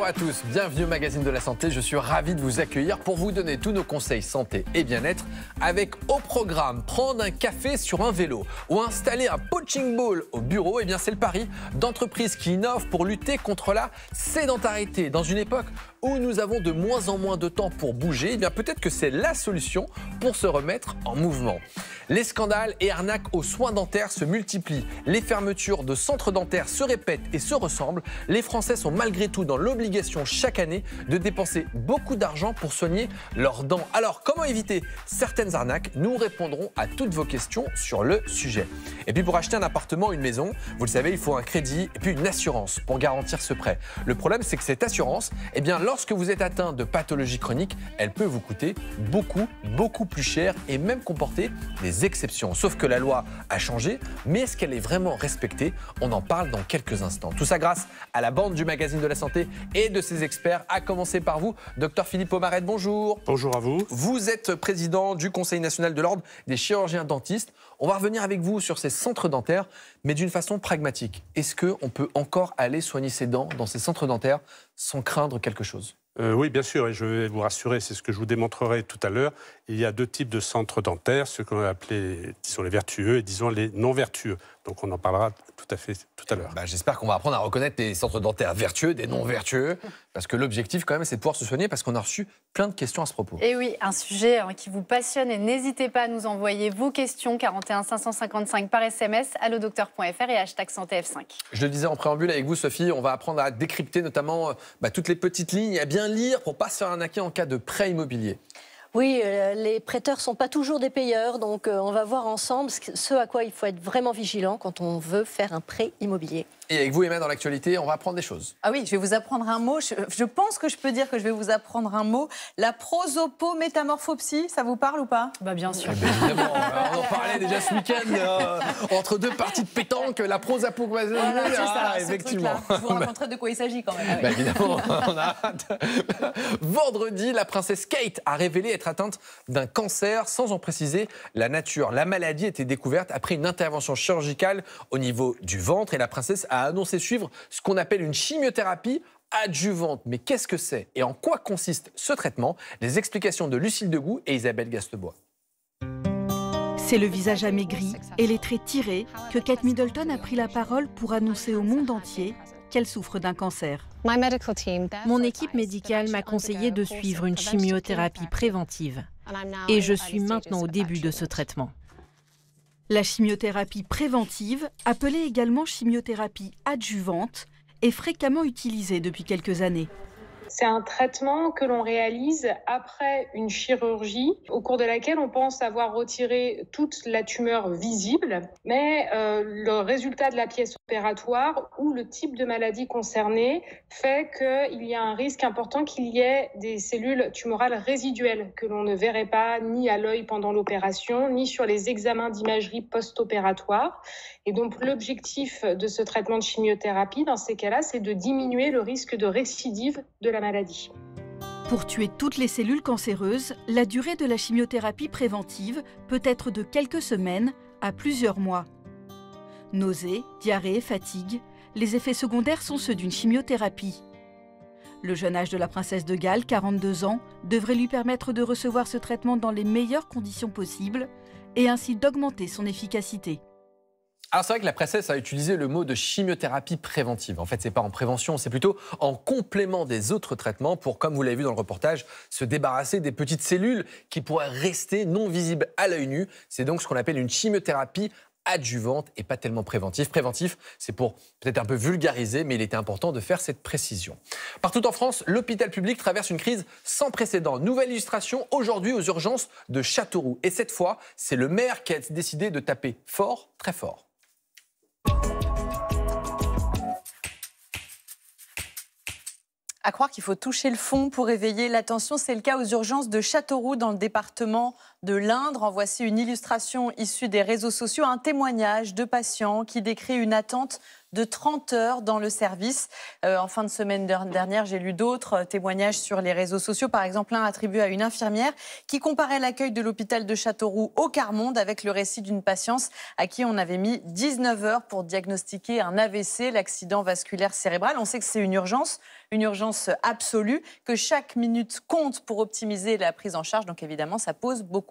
Bonjour à tous, bienvenue au magazine de la santé. Je suis ravi de vous accueillir pour vous donner tous nos conseils santé et bien-être avec au programme prendre un café sur un vélo ou installer un poaching ball au bureau. Et eh bien c'est le pari d'entreprises qui innovent pour lutter contre la sédentarité dans une époque où nous avons de moins en moins de temps pour bouger. Eh bien peut-être que c'est la solution pour se remettre en mouvement. Les scandales et arnaques aux soins dentaires se multiplient. Les fermetures de centres dentaires se répètent et se ressemblent. Les Français sont malgré tout dans l'obligation chaque année de dépenser beaucoup d'argent pour soigner leurs dents. Alors comment éviter certaines arnaques Nous répondrons à toutes vos questions sur le sujet. Et puis pour acheter un appartement, une maison, vous le savez, il faut un crédit et puis une assurance pour garantir ce prêt. Le problème, c'est que cette assurance, et eh bien, lorsque vous êtes atteint de pathologies chronique, elle peut vous coûter beaucoup, beaucoup plus cher et même comporter des exceptions. Sauf que la loi a changé, mais est-ce qu'elle est vraiment respectée On en parle dans quelques instants. Tout ça grâce à la bande du magazine de la santé et et de ses experts, à commencer par vous, docteur Philippe Omaret, bonjour. Bonjour à vous. Vous êtes président du Conseil national de l'ordre des chirurgiens dentistes. On va revenir avec vous sur ces centres dentaires, mais d'une façon pragmatique. Est-ce qu'on peut encore aller soigner ses dents dans ces centres dentaires sans craindre quelque chose euh, oui, bien sûr, et je vais vous rassurer, c'est ce que je vous démontrerai tout à l'heure il y a deux types de centres dentaires, ceux qu'on va appeler, disons, les vertueux et disons les non vertueux. Donc on en parlera tout à fait tout à l'heure. Bah, j'espère qu'on va apprendre à reconnaître les centres dentaires vertueux des non vertueux, parce que l'objectif quand même c'est de pouvoir se soigner, parce qu'on a reçu plein de questions à ce propos. Et oui, un sujet hein, qui vous passionne et n'hésitez pas à nous envoyer vos questions 41 555 par SMS à docteur.fr et hashtag santéf 5 Je le disais en préambule avec vous Sophie, on va apprendre à décrypter notamment euh, bah, toutes les petites lignes, à bien lire pour pas se faire arnaquer en cas de prêt immobilier. Oui, euh, les prêteurs sont pas toujours des payeurs, donc euh, on va voir ensemble ce à quoi il faut être vraiment vigilant quand on veut faire un prêt immobilier. Et avec vous, Emma, dans l'actualité, on va apprendre des choses. Ah oui, je vais vous apprendre un mot. Je, pense que je peux dire que je vais vous apprendre un mot. La prosopométamorphopsie, ça vous parle ou pas bah, Bien sûr. Eh ben, on en parlait déjà ce week-end euh, entre deux parties de pétanque. La prosopométamorphopsie, voilà, ah, ça, effectivement. Je vous bah, raconterai de quoi il s'agit quand même. Ah bah, évidemment, on a Vendredi, la princesse Kate a révélé être atteinte d'un cancer sans en préciser la nature. La maladie était découverte après une intervention chirurgicale au niveau du ventre et la princesse a a annoncé suivre ce qu'on appelle une chimiothérapie adjuvante. Mais qu'est-ce que c'est et en quoi consiste ce traitement Les explications de Lucille Degout et Isabelle Gastebois. C'est le visage amaigri et les traits tirés que Kate Middleton a pris la parole pour annoncer au monde entier qu'elle souffre d'un cancer. Mon équipe médicale m'a conseillé de suivre une chimiothérapie préventive et je suis maintenant au début de ce traitement. La chimiothérapie préventive, appelée également chimiothérapie adjuvante, est fréquemment utilisée depuis quelques années. C'est un traitement que l'on réalise après une chirurgie au cours de laquelle on pense avoir retiré toute la tumeur visible, mais euh, le résultat de la pièce opératoire ou le type de maladie concernée fait qu'il y a un risque important qu'il y ait des cellules tumorales résiduelles que l'on ne verrait pas ni à l'œil pendant l'opération, ni sur les examens d'imagerie post-opératoire. Et donc l'objectif de ce traitement de chimiothérapie dans ces cas-là, c'est de diminuer le risque de récidive de la pour tuer toutes les cellules cancéreuses, la durée de la chimiothérapie préventive peut être de quelques semaines à plusieurs mois. Nausées, diarrhées, fatigue, les effets secondaires sont ceux d'une chimiothérapie. Le jeune âge de la princesse de Galles, 42 ans, devrait lui permettre de recevoir ce traitement dans les meilleures conditions possibles et ainsi d'augmenter son efficacité. Alors c'est vrai que la presse a utilisé le mot de chimiothérapie préventive. En fait, c'est pas en prévention, c'est plutôt en complément des autres traitements pour, comme vous l'avez vu dans le reportage, se débarrasser des petites cellules qui pourraient rester non visibles à l'œil nu. C'est donc ce qu'on appelle une chimiothérapie adjuvante et pas tellement préventive. Préventif, c'est pour peut-être un peu vulgariser, mais il était important de faire cette précision. Partout en France, l'hôpital public traverse une crise sans précédent. Nouvelle illustration aujourd'hui aux urgences de Châteauroux. Et cette fois, c'est le maire qui a décidé de taper fort, très fort. À croire qu'il faut toucher le fond pour éveiller l'attention, c'est le cas aux urgences de Châteauroux dans le département de l'Indre. En voici une illustration issue des réseaux sociaux, un témoignage de patients qui décrit une attente de 30 heures dans le service. Euh, en fin de semaine dernière, j'ai lu d'autres euh, témoignages sur les réseaux sociaux. Par exemple, un attribué à une infirmière qui comparait l'accueil de l'hôpital de Châteauroux au Carmonde avec le récit d'une patiente à qui on avait mis 19 heures pour diagnostiquer un AVC, l'accident vasculaire cérébral. On sait que c'est une urgence, une urgence absolue, que chaque minute compte pour optimiser la prise en charge. Donc évidemment, ça pose beaucoup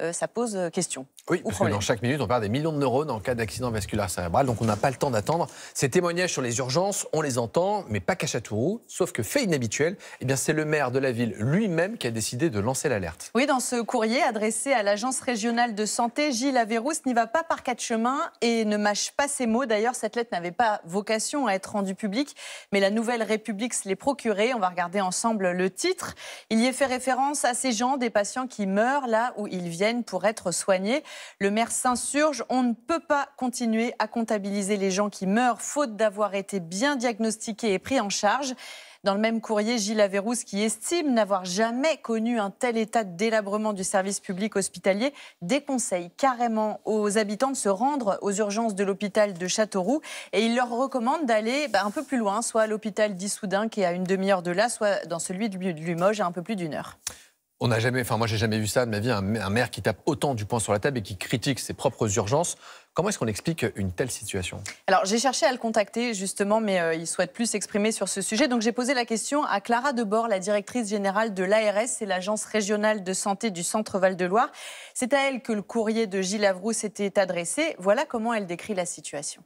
euh, ça pose euh, question. Oui, parce que dans chaque minute, on perd des millions de neurones en cas d'accident vasculaire cérébral, donc on n'a pas le temps d'attendre. Ces témoignages sur les urgences, on les entend, mais pas qu'à Châteauroux. Sauf que fait inhabituel, eh bien c'est le maire de la ville lui-même qui a décidé de lancer l'alerte. Oui, dans ce courrier adressé à l'agence régionale de santé, Gilles Averrous n'y va pas par quatre chemins et ne mâche pas ses mots. D'ailleurs, cette lettre n'avait pas vocation à être rendue publique, mais la Nouvelle République se l'est procurée. On va regarder ensemble le titre. Il y est fait référence à ces gens, des patients qui meurent là où ils viennent pour être soignés. Le maire s'insurge, on ne peut pas continuer à comptabiliser les gens qui meurent faute d'avoir été bien diagnostiqués et pris en charge. Dans le même courrier, Gilles Averrousse, qui estime n'avoir jamais connu un tel état de délabrement du service public hospitalier, déconseille carrément aux habitants de se rendre aux urgences de l'hôpital de Châteauroux et il leur recommande d'aller bah, un peu plus loin, soit à l'hôpital d'Issoudun, qui est à une demi-heure de là, soit dans celui de Limoges, à un peu plus d'une heure. On n'a jamais, enfin moi j'ai jamais vu ça de ma vie, un, maire qui tape autant du poing sur la table et qui critique ses propres urgences. Comment est-ce qu'on explique une telle situation Alors j'ai cherché à le contacter justement, mais euh, il souhaite plus s'exprimer sur ce sujet. Donc j'ai posé la question à Clara Debord, la directrice générale de l'ARS et l'Agence régionale de santé du Centre Val-de-Loire. C'est à elle que le courrier de Gilles Avroux s'était adressé. Voilà comment elle décrit la situation.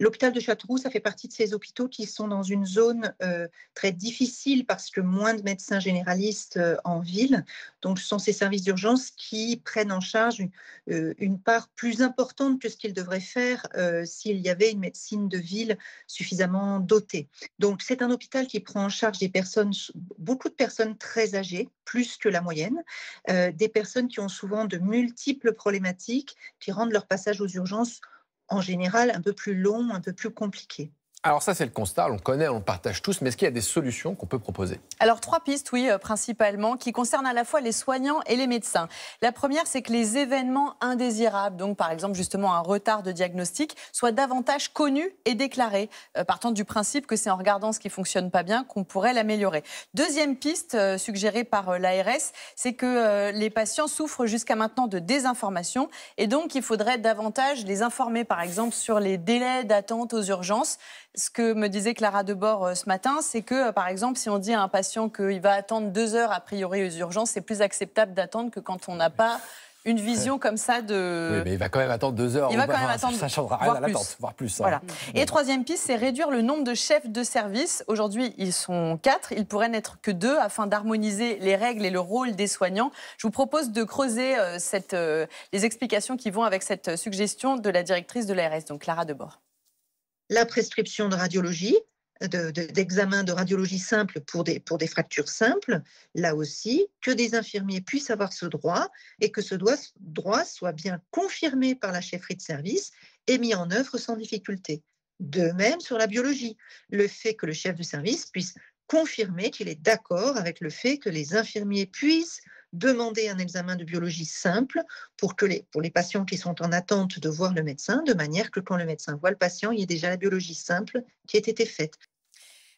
L'hôpital de Châteauroux, ça fait partie de ces hôpitaux qui sont dans une zone euh, très difficile parce que moins de médecins généralistes euh, en ville. Donc, ce sont ces services d'urgence qui prennent en charge euh, une, part plus importante que ce qu'ils devraient faire s'il y avait une médecine de ville suffisamment dotée. Donc, c'est un hôpital qui prend en charge des personnes, beaucoup de personnes très âgées, plus que la moyenne, des personnes qui ont souvent de multiples problématiques qui rendent leur passage aux urgences en général un peu plus long, un peu plus compliqué. Alors ça, c'est le constat, on le connaît, on partage tous, mais est-ce qu'il y a des solutions qu'on peut proposer Alors trois pistes, oui, euh, principalement, qui concernent à la fois les soignants et les médecins. La première, c'est que les événements indésirables, donc par exemple justement un retard de diagnostic, soient davantage connus et déclarés, euh, partant du principe que c'est en regardant ce qui fonctionne pas bien qu'on pourrait l'améliorer. Deuxième piste euh, suggérée par l'ARS, c'est que les patients souffrent jusqu'à maintenant de désinformation et donc il faudrait davantage les informer, par exemple, sur les délais d'attente aux urgences ce que me disait Clara Debord euh, ce matin, c'est que, euh, par exemple, si on dit à un patient qu'il va attendre deux heures a priori aux urgences, c'est plus acceptable d'attendre que quand on n'a pas une vision comme ça de. Oui, mais il va quand même attendre deux heures. Il va quand Ça changera rien à voire plus. Hein. Voilà. Mm. Et troisième piste, c'est réduire le nombre de chefs de service. Aujourd'hui, ils sont quatre. Ils pourraient n'être que deux afin d'harmoniser les règles et le rôle des soignants. Je vous propose de creuser euh, cette, les explications qui vont avec cette suggestion de la directrice de l'ARS, donc Clara Debord la prescription de radiologie, d'examen de, radiologie simple pour des, fractures simples, là aussi, que des infirmiers puissent avoir ce droit et que ce droit, droit soit bien confirmé par la chefferie de service et mis en œuvre sans difficulté. De même sur la biologie, le fait que le chef de service puisse confirmer qu'il est d'accord avec le fait que les infirmiers puissent demander un examen de biologie simple pour, que les, pour les patients qui sont en attente de voir le médecin, de manière que quand le médecin voit le patient, il y ait déjà la biologie simple qui ait été faite.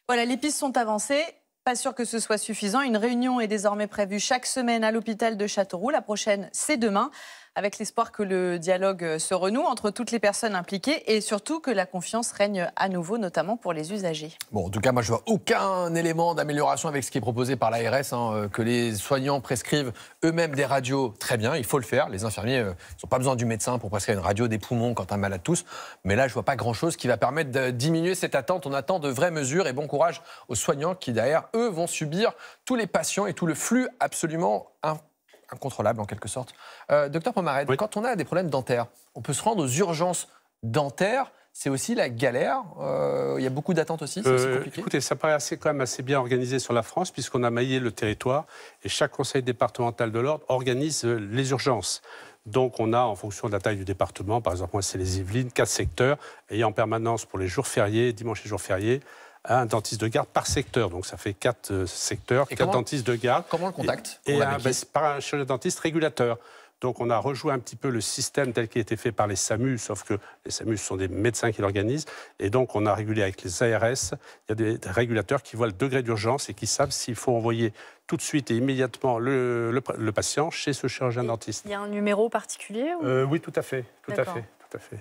Voilà, les pistes sont avancées. Pas sûr que ce soit suffisant. Une réunion est désormais prévue chaque semaine à l'hôpital de Châteauroux. La prochaine, c'est demain avec l'espoir que le dialogue euh, se renoue entre toutes les personnes impliquées et surtout que la confiance règne à nouveau, notamment pour les usagers. Bon, en tout cas, moi, je vois aucun élément d'amélioration avec ce qui est proposé par l'ARS, hein, euh, que les soignants prescrivent eux-mêmes des radios. Très bien, il faut le faire. Les infirmiers n'ont euh, pas besoin du médecin pour prescrire une radio des poumons quand un malade tousse. Mais là, je vois pas grand-chose qui va permettre de diminuer cette attente. On attend de vraies mesures et bon courage aux soignants qui, derrière, eux, vont subir tous les patients et tout le flux absolument important incontrôlable en quelque sorte. Euh, docteur Pomaret, quand on a des problèmes dentaires, on peut se rendre aux urgences dentaires c'est aussi la galère. Euh, il y a beaucoup d'attentes aussi, euh, Écoutez, ça paraît assez, quand même assez bien organisé sur la France, puisqu'on a maillé le territoire et chaque conseil départemental de l'ordre organise les urgences. Donc on a, en fonction de la taille du département, par exemple, moi c'est les Yvelines, quatre secteurs, ayant en permanence pour les jours fériés, dimanche et jours fériés, un dentiste de garde par secteur. Donc ça fait quatre euh, secteurs, quatre dentistes de garde. Comment le contacte Et, par un chirurgien dentiste régulateur. Donc on a rejoué un petit peu le système tel qu'il était fait par les SAMU, sauf que les SAMU sont des médecins qui l'organisent. Et donc on a régulé avec les ARS. Il y a des régulateurs qui voient le degré d'urgence et qui savent s'il faut envoyer tout de suite et immédiatement le, patient chez ce chirurgien dentiste. Il y a un numéro particulier euh, Oui, tout à fait. Tout à fait. Tout à fait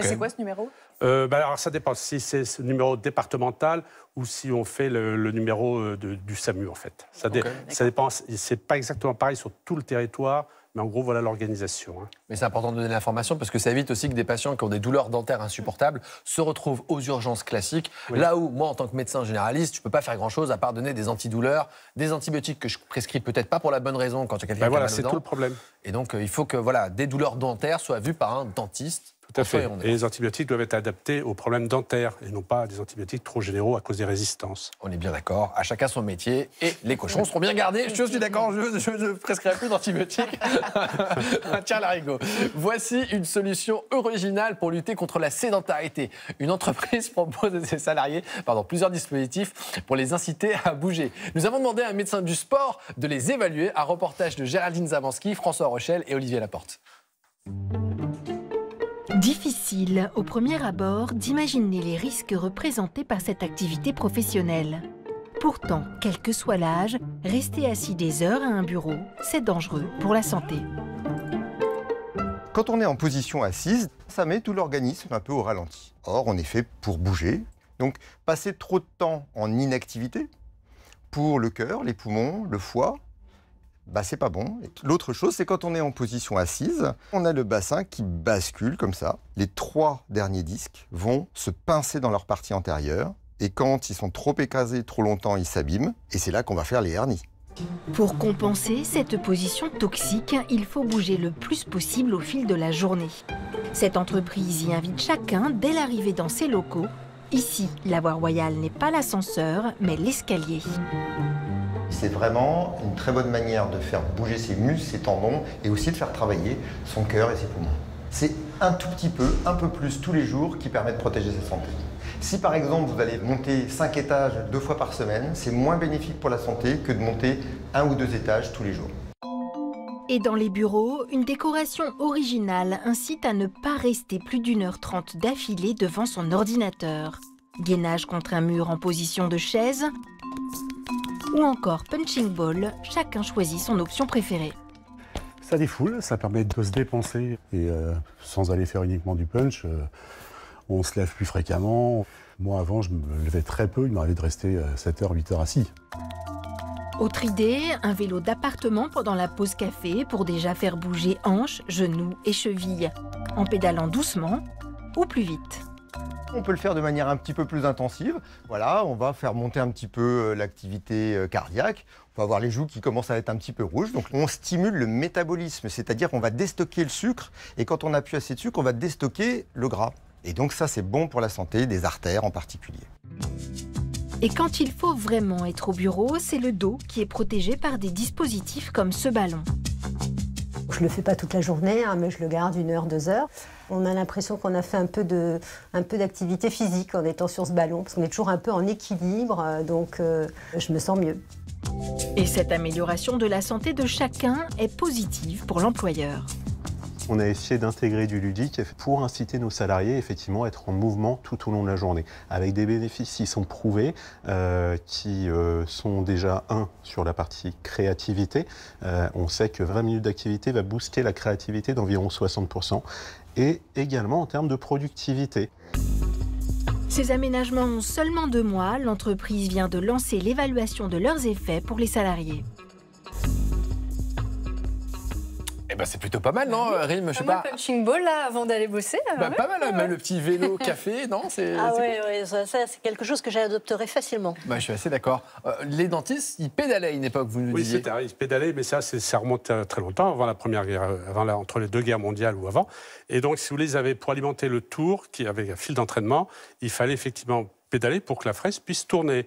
c'est quoi ce numéro euh, ben Alors ça dépend si c'est ce numéro départemental ou si on fait le, numéro euh, du SAMU en fait. Ça, ça dépend, c'est pas exactement pareil sur tout le territoire. Mais en gros, voilà l'organisation. Hein. Mais c'est important de donner l'information parce que ça évite aussi que des patients qui ont des douleurs dentaires insupportables se retrouvent aux urgences classiques. Là où, moi, en tant que médecin généraliste, je ne peux pas faire grand-chose à part donner des antidouleurs, des antibiotiques que je prescris peut-être pas pour la bonne raison quand il y a quelqu'un ben qui a mal c'est tout le problème. Et donc, euh, il faut que voilà, des douleurs dentaires soient vues par un dentiste tout à fait. Et les antibiotiques doivent être adaptés aux problèmes dentaires et non pas des antibiotiques trop généraux à cause des résistances. On est bien d'accord, à chacun son métier et les cochons seront bien gardés. Je suis d'accord, je, ne prescrirai plus d'antibiotiques. Tiens, l'arigot. Voici une solution originale pour lutter contre la sédentarité. Une entreprise propose à ses salariés pardon, plusieurs dispositifs pour les inciter à bouger. Nous avons demandé à un médecin du sport de les évaluer. Un reportage de Géraldine Zavansky, François Rochelle et Olivier Laporte. Difficile, au premier abord, d'imaginer les risques représentés par cette activité professionnelle. Pourtant, quel que soit l'âge, rester assis des heures à un bureau, c'est dangereux pour la santé. Quand on est en position assise, ça met tout l'organisme un peu au ralenti. Or, on est fait pour bouger. Donc, passer trop de temps en inactivité, pour le cœur, les poumons, le foie, bah, c'est pas bon. L'autre chose, c'est quand on est en position assise, on a le bassin qui bascule comme ça. Les trois derniers disques vont se pincer dans leur partie antérieure. Et quand ils sont trop écrasés trop longtemps, ils s'abîment. Et c'est là qu'on va faire les hernies. Pour compenser cette position toxique, il faut bouger le plus possible au fil de la journée. Cette entreprise y invite chacun dès l'arrivée dans ses locaux. Ici, la voie royale n'est pas l'ascenseur, mais l'escalier c'est vraiment une très bonne manière de faire bouger ses muscles, ses tendons et aussi de faire travailler son cœur et ses poumons. C'est un tout petit peu, un peu plus tous les jours qui permet de protéger sa santé. Si par exemple vous allez monter 5 étages deux fois par semaine, c'est moins bénéfique pour la santé que de monter un ou deux étages tous les jours. Et dans les bureaux, une décoration originale incite à ne pas rester plus d'une heure trente d'affilée devant son ordinateur. Gainage contre un mur en position de chaise, ou encore punching ball, chacun choisit son option préférée. Ça défoule, ça permet de se dépenser et euh, sans aller faire uniquement du punch, euh, on se lève plus fréquemment. Moi avant, je me levais très peu, il m'arrivait de rester 7h, euh, 8h assis. Autre idée, un vélo d'appartement pendant la pause café pour déjà faire bouger hanches, genoux et chevilles, en pédalant doucement ou plus vite. On peut le faire de manière un petit peu plus intensive. Voilà, on va faire monter un petit peu euh, l'activité euh, cardiaque. On va avoir les joues qui commencent à être un petit peu rouges. Donc on stimule le métabolisme, c'est-à-dire qu'on va déstocker le sucre. Et quand on appuie assez de sucre, on va déstocker le gras. Et donc ça, c'est bon pour la santé des artères en particulier. Et quand il faut vraiment être au bureau, c'est le dos qui est protégé par des dispositifs comme ce ballon. Je ne le fais pas toute la journée, hein, mais je le garde une heure, deux heures. On a l'impression qu'on a fait un peu, un peu d'activité physique en étant sur ce ballon, parce qu'on est toujours un peu en équilibre, euh, donc euh, je me sens mieux. Et cette amélioration de la santé de chacun est positive pour l'employeur. On a essayé d'intégrer du ludique pour inciter nos salariés effectivement à être en mouvement tout au long de la journée, avec des bénéfices qui sont prouvés, euh, qui euh, sont déjà un sur la partie créativité. Euh, on sait que 20 minutes d'activité va booster la créativité d'environ 60%, et également en termes de productivité. Ces aménagements ont seulement deux mois. L'entreprise vient de lancer l'évaluation de leurs effets pour les salariés. Eh ben, c'est plutôt pas mal, non, bah Rime Je sais pas. punching ball, avant d'aller bosser. Bah, pas mal, hein, le petit vélo café, non Ah oui, ça, c'est quelque chose que j'adopterais facilement. Bah, je suis assez d'accord. Euh, les dentistes, ils pédalaient à une époque, vous nous oui, disiez. Oui, ils pédalaient, mais ça, ça remonte à très longtemps, avant la première guerre, avant entre les deux guerres mondiales ou avant. Et donc, si vous les avez pour alimenter le tour, qui avait un fil d'entraînement, il fallait effectivement pédaler pour que la fraise puisse tourner.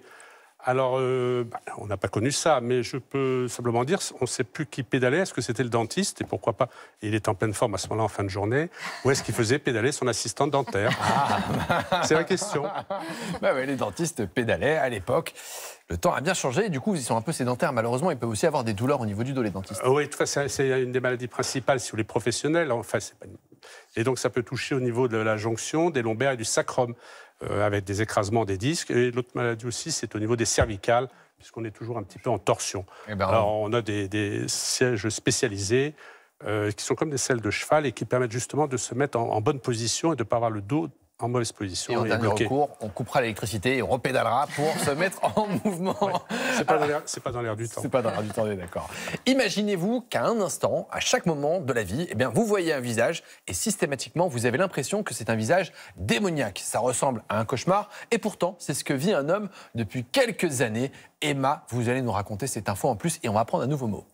Alors, euh, bah, on n'a pas connu ça, mais je peux simplement dire, on ne sait plus qui pédalait. Est-ce que c'était le dentiste Et pourquoi pas Il est en pleine forme à ce moment-là, en fin de journée. Ou est-ce qu'il faisait pédaler son assistante dentaire ah. C'est la question. Bah les dentistes pédalaient à l'époque. Le temps a bien changé et du coup, ils sont un peu sédentaires. Malheureusement, ils peuvent aussi avoir des douleurs au niveau du dos, les dentistes. Euh, oui, c'est une des maladies principales, si les professionnels. Enfin, c'est Et donc, ça peut toucher au niveau de la jonction, des lombaires et du sacrum. Euh, avec des écrasements des disques. Et l'autre maladie aussi, c'est au niveau des cervicales, puisqu'on est toujours un petit peu en torsion. Eh ben, Alors, on a des, sièges spécialisés. Euh, qui sont comme des selles de cheval et qui permettent justement de se mettre en, en bonne position et de ne pas avoir le dos en mauvaise position. Et en dernier recours, on coupera l'électricité et on repédalera pour se mettre en mouvement. C'est pas, dans l'air du temps. C'est pas dans l'air du temps, d'accord. Imaginez-vous qu'à un instant, à chaque moment de la vie, eh bien, vous voyez un visage et systématiquement, vous avez l'impression que c'est un visage démoniaque. Ça ressemble à un cauchemar et pourtant, c'est ce que vit un homme depuis quelques années. Emma, vous allez nous raconter cette info en plus et on va prendre un nouveau mot.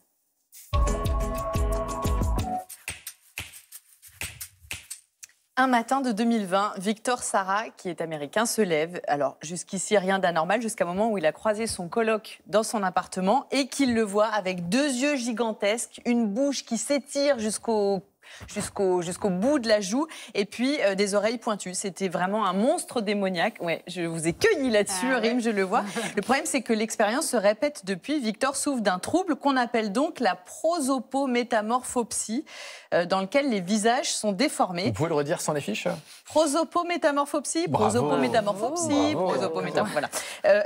Un matin de 2020, Victor Sarah, qui est américain, se lève. Alors, jusqu'ici, rien d'anormal, jusqu'à un moment où il a croisé son colloque dans son appartement et qu'il le voit avec deux yeux gigantesques, une bouche qui s'étire jusqu'au jusqu'au jusqu'au bout de la joue et puis euh, des oreilles pointues. C'était vraiment un monstre démoniaque. Ouais, je vous ai cueilli là-dessus, ah Rime, je le vois. Le problème, c'est que l'expérience se répète depuis. Victor souffre d'un trouble qu'on appelle donc la prosopométamorphopsie. Euh, dans lequel les visages sont déformés. Vous pouvez le redire sans les fiches Prosopométamorphopsie, prosopométamorphopsie, prosopométamorphopsie. Voilà. Euh,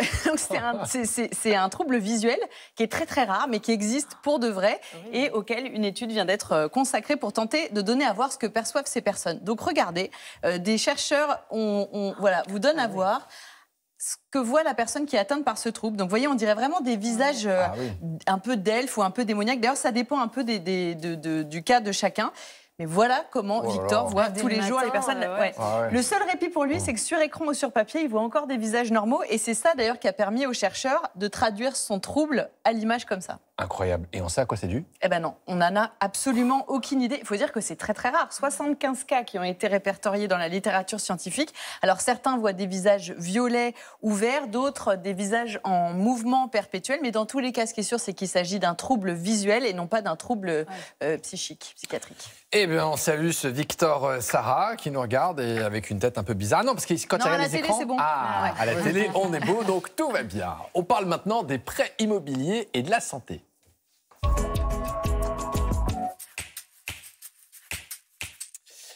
c'est un, trouble visuel qui est très très rare, mais qui existe pour de vrai et auquel une étude vient d'être euh, consacrée pour tenter de donner à voir ce que perçoivent ces personnes. Donc regardez, des chercheurs, ont voilà, vous donnent à ah voir ce que voit la personne qui est atteinte par ce trouble. Donc, vous voyez, on dirait vraiment des visages ah euh, un peu d'elfes ou un peu démoniaques. D'ailleurs, ça dépend un peu du cas de chacun. Mais voilà comment oh Victor voit tous les jours les personnes. Euh, ah le seul répit pour lui, c'est que sur écran ou sur papier, il voit encore des visages normaux. Et c'est ça d'ailleurs qui a permis aux chercheurs de traduire son trouble à l'image comme ça. Incroyable. Et on sait à quoi c'est dû Eh ben non, on n'en a absolument aucune idée. Il faut dire que c'est très très rare. 75 cas qui ont été répertoriés dans la littérature scientifique. Alors certains voient des visages violets ou verts, d'autres des visages en mouvement perpétuel. Mais dans tous les cas, ce qui est sûr, c'est qu'il s'agit d'un trouble visuel et non pas d'un trouble euh, psychique, psychiatrique. Eh bien, on salue ce Victor euh, Sarah qui nous regarde et avec une tête un peu bizarre. Non, parce que quand il la les télé, c'est bon. Ah, ah à la télé, on est beau, donc tout va bien. On parle maintenant des prêts immobiliers et de la santé.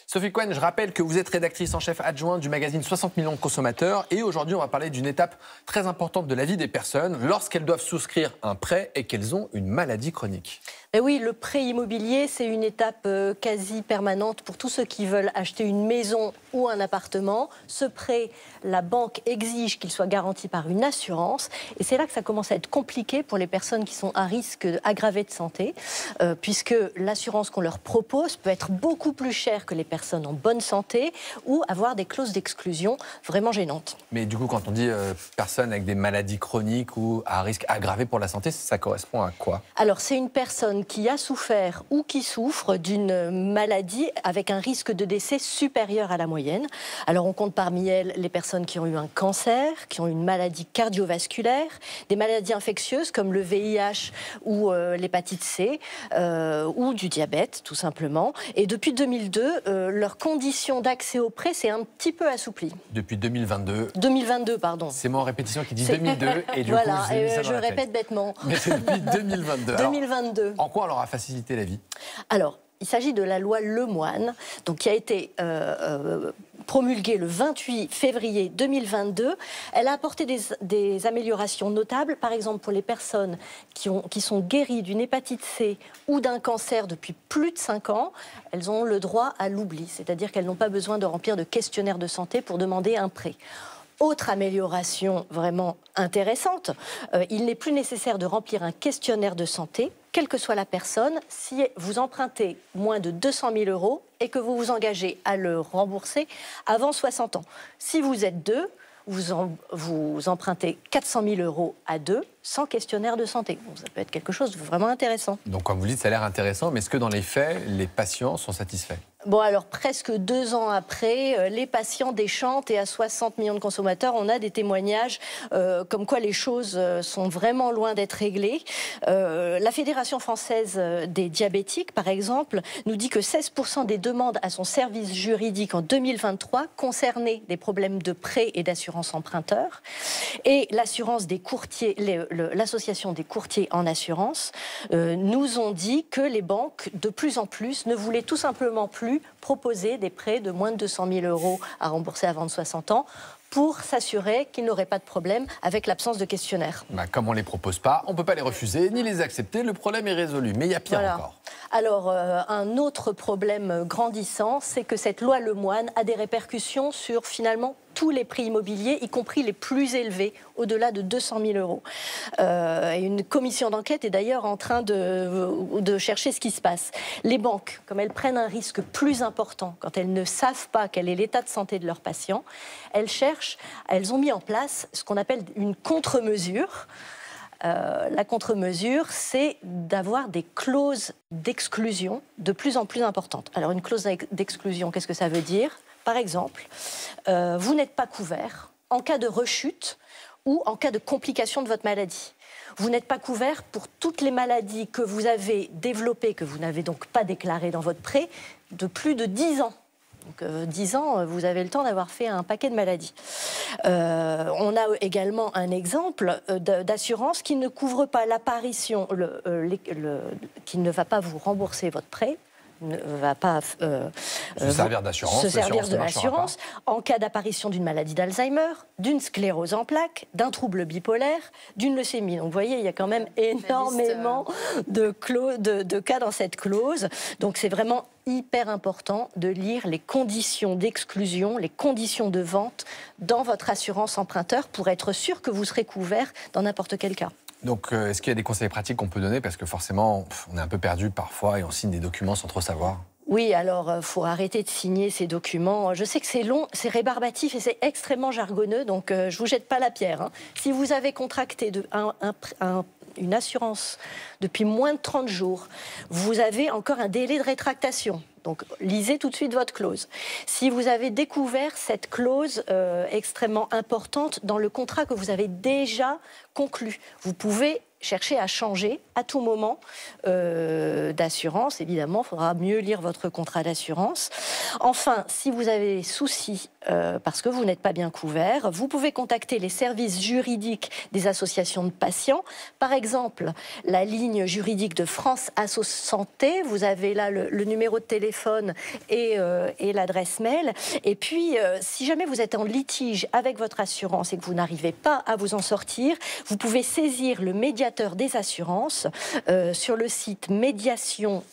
Sophie Cohen, je rappelle que vous êtes rédactrice en chef adjointe du magazine 60 millions de consommateurs et aujourd'hui on va parler d'une étape très importante de la vie des personnes lorsqu'elles doivent souscrire un prêt et qu'elles ont une maladie chronique. Eh oui, le prêt immobilier, c'est une étape euh, quasi permanente pour tous ceux qui veulent acheter une maison ou un appartement. Ce prêt, la banque exige qu'il soit garanti par une assurance. Et c'est là que ça commence à être compliqué pour les personnes qui sont à risque aggravé de santé, euh, puisque l'assurance qu'on leur propose peut être beaucoup plus chère que les personnes en bonne santé ou avoir des clauses d'exclusion vraiment gênantes. Mais du coup, quand on dit euh, personne avec des maladies chroniques ou à risque aggravé pour la santé, ça correspond à quoi Alors, c'est une personne qui a souffert ou qui souffre d'une maladie avec un risque de décès supérieur à la moyenne. Alors on compte parmi elles les personnes qui ont eu un cancer, qui ont une maladie cardiovasculaire, des maladies infectieuses comme le VIH ou euh, l'hépatite C, euh, ou du diabète tout simplement. Et depuis 2002, leur euh, leurs conditions d'accès au prêt s'est un petit peu assouplie. Depuis 2022 2022, pardon. C'est moi en répétition qui dit 2002 et du voilà, coup je, répète bêtement. Mais c'est depuis 2022. 2022. Alors, en quoi on leur a facilité la vie Alors, il s'agit de la loi Lemoine, donc qui a été euh, euh, promulguée le 28 février 2022. Elle a apporté des, améliorations notables, par exemple pour les personnes qui, ont, qui sont guéries d'une hépatite C ou d'un cancer depuis plus de 5 ans, elles ont le droit à l'oubli, c'est-à-dire qu'elles n'ont pas besoin de remplir de questionnaire de santé pour demander un prêt. Autre amélioration vraiment intéressante, euh, il n'est plus nécessaire de remplir un questionnaire de santé, quelle que soit la personne, si vous empruntez moins de 200 000 euros et que vous vous engagez à le rembourser avant 60 ans. Si vous êtes deux, vous, vous empruntez 400 000 euros à deux, sans questionnaire de santé. ça peut être quelque chose de vraiment intéressant. Donc, comme vous dites, ça a l'air intéressant, mais est-ce que dans les faits, les patients sont satisfaits Bon, alors presque deux ans après, euh, les patients déchantent et à 60 millions de consommateurs, on a des témoignages euh, comme quoi les choses euh, sont vraiment loin d'être réglées. la Fédération française des diabétiques, par exemple, nous dit que 16% des demandes à son service juridique en 2023 concernaient des problèmes de prêt et d'assurance emprunteur. Et l'assurance des courtiers, les, l'association des courtiers en assurance euh, nous ont dit que les banques, de plus en plus, ne voulaient tout simplement plus proposer des prêts de moins de 200 000 euros à rembourser avant de 60 ans pour s'assurer qu'ils n'auraient pas de problème avec l'absence de questionnaire. Ben, comme on ne les propose pas, on ne peut pas les refuser ni les accepter, le problème est résolu. Mais il y a pire encore. Alors, euh, un autre problème grandissant, c'est que cette loi Lemoine a des répercussions sur finalement tous les prix immobiliers, y compris les plus élevés, au-delà de 200 000 euros. Euh, une commission d'enquête est d'ailleurs en train de, chercher ce qui se passe. Les banques, comme elles prennent un risque plus important quand elles ne savent pas quel est l'état de santé de leurs patients, elles cherchent, elles ont mis en place ce qu'on appelle une contre-mesure. Euh, la contre-mesure, c'est d'avoir des clauses d'exclusion de plus en plus importantes. Alors une clause d'exclusion, qu'est-ce que ça veut dire par exemple, euh, vous n'êtes pas couvert en cas de rechute ou en cas de complication de votre maladie. Vous n'êtes pas couvert pour toutes les maladies que vous avez développées, que vous n'avez donc pas déclarées dans votre prêt, de plus de 10 ans. Donc, 10 euh, ans, euh, vous avez le temps d'avoir fait un paquet de maladies. on a également un exemple d'assurance qui ne couvre pas l'apparition, qui ne va pas vous rembourser votre prêt, ne va pas euh, euh, se servir d'assurance, de l'assurance en cas d'apparition d'une maladie d'Alzheimer, d'une sclérose en plaques, d'un trouble bipolaire, d'une leucémie. Donc vous voyez, il y a quand même énormément euh, de cas dans cette clause. Donc c'est vraiment hyper important de lire les conditions d'exclusion, les conditions de vente dans votre assurance emprunteur pour être sûr que vous serez couvert dans n'importe quel cas. Donc, euh, est-ce qu'il y a des conseils pratiques qu'on peut donner Parce que forcément, on est un peu perdu parfois et on signe des documents sans trop savoir. Oui, alors il euh, faut arrêter de signer ces documents. Je sais que c'est long, c'est rébarbatif et c'est extrêmement jargonneux, donc je euh, je vous jette pas la pierre. Hein. Si vous avez contracté une assurance depuis moins de 30 jours, vous avez encore un délai de rétractation. Donc lisez tout de suite votre clause. Si vous avez découvert cette clause euh, extrêmement importante dans le contrat que vous avez déjà conclu, vous pouvez chercher à changer à tout moment euh, d'assurance. Évidemment, il faudra mieux lire votre contrat d'assurance. Enfin, si vous avez des soucis euh, parce que vous n'êtes pas bien couvert, vous pouvez contacter les services juridiques des associations de patients. Par exemple, la ligne juridique de France Asso Santé. Vous avez là le, le numéro de téléphone téléphone euh, et, l'adresse mail. Et puis, euh, si jamais vous êtes en litige avec votre assurance et que vous n'arrivez pas à vous en sortir, vous pouvez saisir le médiateur des assurances euh, sur le site médiation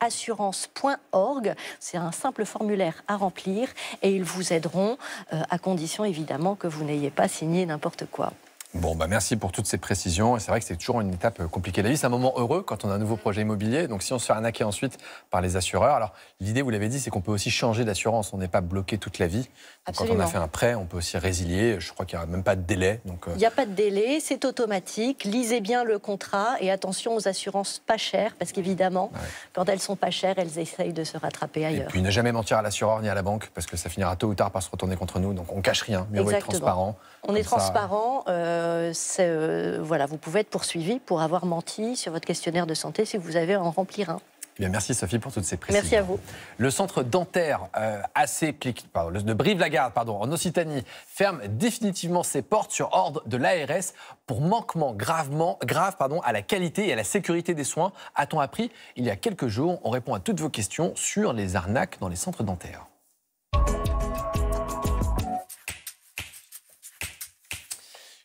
assurance.org. C'est un simple formulaire à remplir et ils vous aideront, à condition évidemment que vous n'ayez pas signé n'importe quoi. Bon, bah merci pour toutes ces précisions. C'est vrai que c'est toujours une étape euh, compliquée. La vie, c'est un moment heureux quand on a un nouveau projet immobilier. Donc, si on se fait arnaquer ensuite par les assureurs, alors l'idée, vous l'avez dit, c'est qu'on peut aussi changer d'assurance. On n'est pas bloqué toute la vie. quand on a fait un prêt, on peut aussi résilier. Je crois qu'il n'y a même pas de délai. Donc, euh, Il n'y a pas de délai, c'est automatique. Lisez bien le contrat et attention aux assurances pas chères, parce qu'évidemment, quand elles sont pas chères, elles essayent de se rattraper ailleurs. Et puis, ne jamais mentir à l'assureur ni à la banque, parce que ça finira tôt ou tard par se retourner contre nous. Donc, on cache rien, mieux être transparent. On est transparent. Euh, euh, voilà, vous pouvez être poursuivi pour avoir menti sur votre questionnaire de santé si vous avez en remplir un. Eh bien, merci Sophie pour toutes ces précisions. Merci à vous. Le centre dentaire euh, de Brive-la-Garde pardon, en Occitanie ferme définitivement ses portes sur ordre de l'ARS pour manquement gravement, grave pardon, à la qualité et à la sécurité des soins. A-t-on appris il y a quelques jours On répond à toutes vos questions sur les arnaques dans les centres dentaires.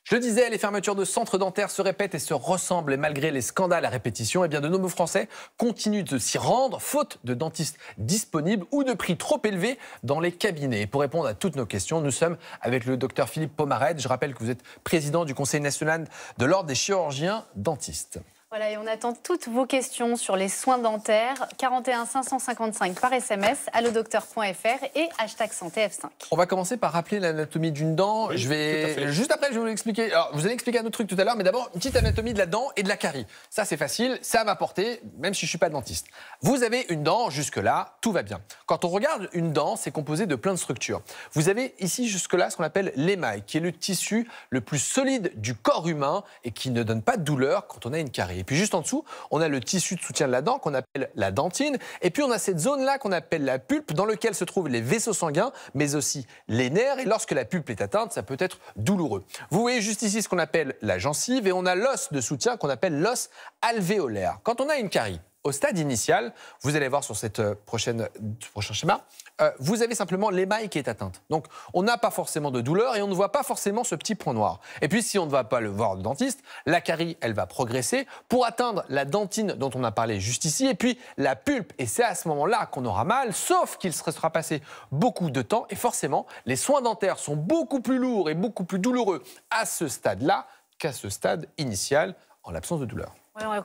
Je le disais, les fermetures de centres dentaires se répètent et se ressemblent. Et malgré les scandales à répétition, et eh bien de nombreux Français continuent de s'y rendre, faute de dentistes disponibles ou de prix trop élevés dans les cabinets. Et pour répondre à toutes nos questions, nous sommes avec le docteur Philippe Pomaret. Je rappelle que vous êtes président du Conseil national de l'Ordre des chirurgiens dentistes. Voilà, et on attend toutes vos questions sur les soins dentaires. 41 555 par SMS, allodocteur.fr et hashtag santéf 5 On va commencer par rappeler l'anatomie d'une dent. je vais Juste après, je vais vous l'expliquer. Alors, vous allez expliquer un autre truc tout à l'heure, mais d'abord, une petite anatomie de la dent et de la carie. Ça, c'est facile, ça m'a porter, même si je ne suis pas dentiste. Vous avez une dent, jusque-là, tout va bien. Quand on regarde une dent, c'est composé de plein de structures. Vous avez ici, jusque-là, ce qu'on appelle l'émail, qui est le tissu le plus solide du corps humain et qui ne donne pas de douleur quand on a une carie. Et puis juste en dessous, on a le tissu de soutien de la dent qu'on appelle la dentine. Et puis on a cette zone-là qu'on appelle la pulpe, dans laquelle se trouvent les vaisseaux sanguins, mais aussi les nerfs. Et lorsque la pulpe est atteinte, ça peut être douloureux. Vous voyez juste ici ce qu'on appelle la gencive et on a l'os de soutien qu'on appelle l'os alvéolaire. Quand on a une carie, au stade initial, vous allez voir sur cette euh, prochaine, ce prochain schéma, euh, vous avez simplement l'émail qui est atteinte. Donc, on n'a pas forcément de douleur et on ne voit pas forcément ce petit point noir. Et puis, si on ne va pas le voir au dentiste, la carie, elle va progresser pour atteindre la dentine dont on a parlé juste ici et puis la pulpe. Et c'est à ce moment-là qu'on aura mal, sauf qu'il sera passé beaucoup de temps et forcément, les soins dentaires sont beaucoup plus lourds et beaucoup plus douloureux à ce stade-là qu'à ce stade initial en l'absence de douleur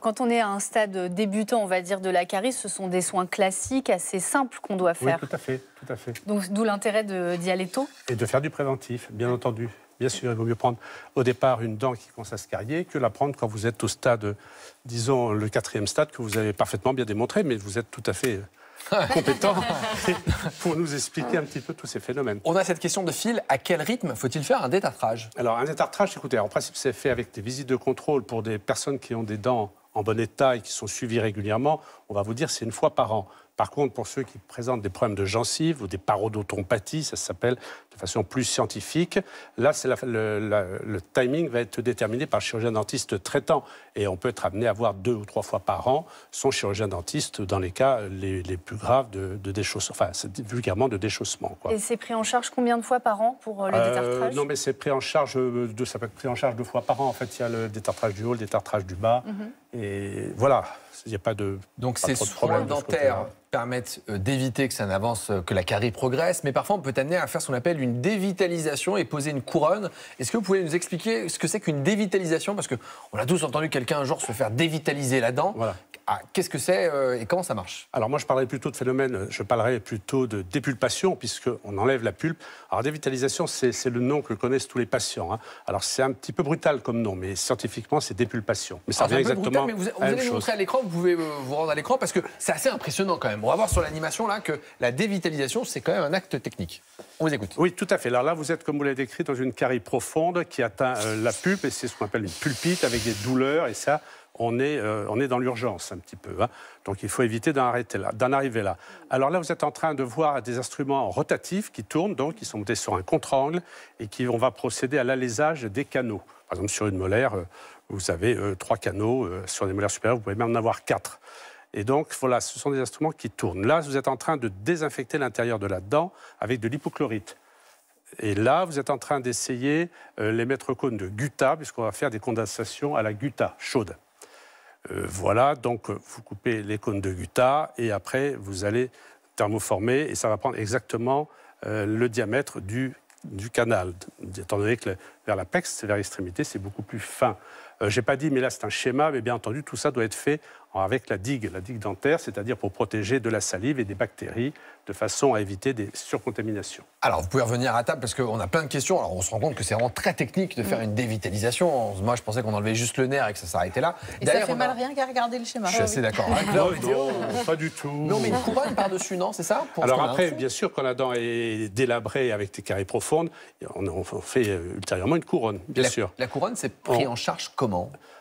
quand on est à un stade débutant, on va dire, de la carie, ce sont des soins classiques, assez simples qu'on doit faire. Oui, tout à fait, tout à fait. Donc, d'où l'intérêt d'y aller tôt. Et de faire du préventif, bien entendu. Bien sûr, il vaut mieux prendre au départ une dent qui commence à se carier que la prendre quand vous êtes au stade, disons, le quatrième stade que vous avez parfaitement bien démontré, mais vous êtes tout à fait compétent pour nous expliquer un petit peu tous ces phénomènes. On a cette question de fil. À quel rythme faut-il faire un détartrage Alors, un détartrage, écoutez, en principe, c'est fait avec des visites de contrôle pour des personnes qui ont des dents en bon état et qui sont suivies régulièrement. On va vous dire, c'est une fois par an. Par contre, pour ceux qui présentent des problèmes de gencives ou des parodontopathies, ça s'appelle, de façon plus scientifique. Là, c'est le, timing va être déterminé par le chirurgien dentiste traitant. Et on peut être amené à voir deux ou trois fois par an son chirurgien dentiste dans les cas les, les plus graves de, déchaussement, enfin, vulgairement de déchaussement. Et c'est pris en charge combien de fois par an pour euh, le euh, détartrage Non, mais c'est pris en charge, deux, ça peut être pris en charge deux fois par an. En fait, il y a le détartrage du haut, le détartrage du bas. Mhm. Et voilà, il n'y a pas de. Donc ces soins dentaires permettent euh, d'éviter que ça n'avance, euh, que la carie progresse, mais parfois on peut amener à faire ce qu'on appelle une dévitalisation et poser une couronne. Est-ce que vous pouvez nous expliquer ce que c'est qu'une dévitalisation Parce qu'on a tous entendu quelqu'un un jour se faire dévitaliser la dent. Ah, qu'est-ce que c'est euh, et comment ça marche Alors moi je parlerai plutôt de phénomène, je parlerai plutôt de dépulpation puisqu'on enlève la pulpe. Alors dévitalisation c'est le nom que connaissent tous les patients. Hein. Alors c'est un petit peu brutal comme nom mais scientifiquement c'est dépulpation. Mais ça revient exactement vous, allez montrer à l'écran, vous pouvez euh, vous rendre à l'écran parce que c'est assez impressionnant quand même. On va voir sur l'animation là que la dévitalisation, c'est quand même un acte technique. On vous écoute. Oui, tout à fait. Alors là, vous êtes, comme vous l'avez décrit, dans une carie profonde qui atteint euh, la pupe. et c'est ce qu'on appelle une pulpite avec des douleurs et ça, on est, euh, on est dans l'urgence un petit peu. Hein. Donc il faut éviter d'en, là, d'en arriver là. Alors là, vous êtes en train de voir des instruments rotatifs qui tournent, donc qui sont montés sur un contre-angle et qui on va procéder à l'alésage des canaux. Par exemple, sur une molaire, vous avez euh, trois canaux euh, sur les molaires supérieurs, vous pouvez même en avoir quatre. Et donc, voilà, ce sont des instruments qui tournent. Là, vous êtes en train de désinfecter l'intérieur de la dent avec de l'hypochlorite. Et là, vous êtes en train d'essayer euh, les mettre cônes de gutta, puisqu'on va faire des condensations à la gutta chaude. voilà, donc vous coupez les cônes de gutta et après, vous allez thermoformer et ça va prendre exactement le diamètre du, du canal, étant donné que vers l'apex, vers l'extrémité, c'est beaucoup plus fin. Euh, j'ai pas dit, mais là c'est un schéma, mais bien entendu tout ça doit être fait avec la digue, la digue dentaire, c'est-à-dire pour protéger de la salive et des bactéries, de façon à éviter des surcontaminations. Alors, vous pouvez revenir à table parce qu'on a plein de questions. Alors, on se rend compte que c'est vraiment très technique de faire mm. une dévitalisation. Moi, je pensais qu'on enlevait juste le nerf et que ça s'arrêtait là. Et ça fait mal rien qu'à regarder le schéma. Je suis assez ah d'accord. Hein, oh non, pas du tout. Non, mais une couronne par-dessus, non, c'est ça Alors après, bien sûr, quand la dent est délabrée avec des caries profondes, on, fait euh, ultérieurement une couronne, bien sûr. La couronne, c'est pris en, charge comment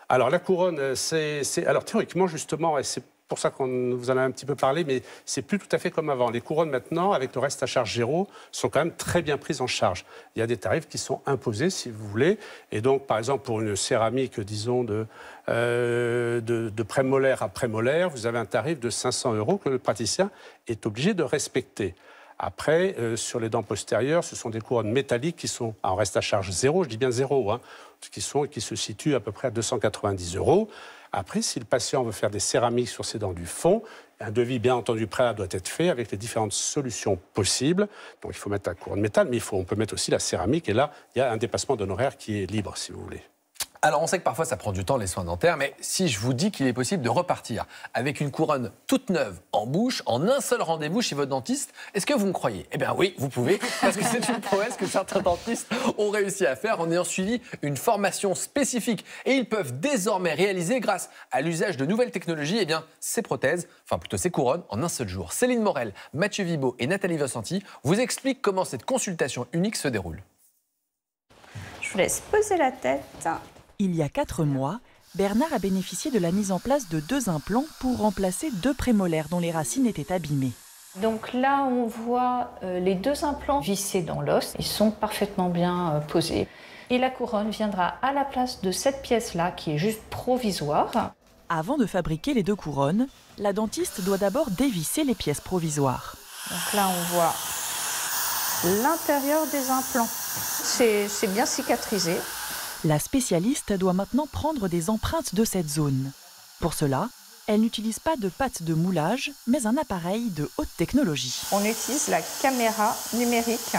alors la couronne, euh, c'est alors théoriquement justement, et c'est pour ça qu'on vous en a un petit peu parlé, mais c'est plus tout à fait comme avant. Les couronnes maintenant, avec le reste à charge zéro, sont quand même très bien prises en charge. Il y a des tarifs qui sont imposés, si vous voulez. Et donc, par exemple, pour une céramique, disons, de, euh, de, de prémolaire à prémolaire, vous avez un tarif de 500 euros que le praticien est obligé de respecter. Après, euh, sur les dents postérieures, ce sont des couronnes métalliques qui sont en ah, reste à charge zéro, je dis bien zéro, hein, qui, sont, qui se situent à peu près à 290 euros. Après, si le patient veut faire des céramiques sur ses dents du fond, un devis bien entendu préalable doit être fait avec les différentes solutions possibles. Donc il faut mettre la couronne métal, mais il faut, on peut mettre aussi la céramique. Et là, il y a un dépassement d'honoraires qui est libre, si vous voulez. Alors on sait que parfois ça prend du temps les soins dentaires, mais si je vous dis qu'il est possible de repartir avec une couronne toute neuve en bouche, en un seul rendez-vous chez votre dentiste, est-ce que vous me croyez Eh bien oui, vous pouvez, parce que c'est une prouesse que certains dentistes ont réussi à faire en ayant suivi une formation spécifique. Et ils peuvent désormais réaliser, grâce à l'usage de nouvelles technologies, eh bien ces prothèses, enfin plutôt ces couronnes, en un seul jour. Céline Morel, Mathieu Vibo et Nathalie Vincenti vous expliquent comment cette consultation unique se déroule. Je vous laisse poser la tête il y a quatre mois, Bernard a bénéficié de la mise en place de deux implants pour remplacer deux prémolaires dont les racines étaient abîmées. Donc là, on voit euh, les deux implants vissés dans l'os. Ils sont parfaitement bien euh, posés. Et la couronne viendra à la place de cette pièce-là, qui est juste provisoire. Avant de fabriquer les deux couronnes, la dentiste doit d'abord dévisser les pièces provisoires. Donc là, on voit l'intérieur des implants. C'est bien cicatrisé. La spécialiste doit maintenant prendre des empreintes de cette zone. Pour cela, elle n'utilise pas de pâte de moulage, mais un appareil de haute technologie. On utilise la caméra numérique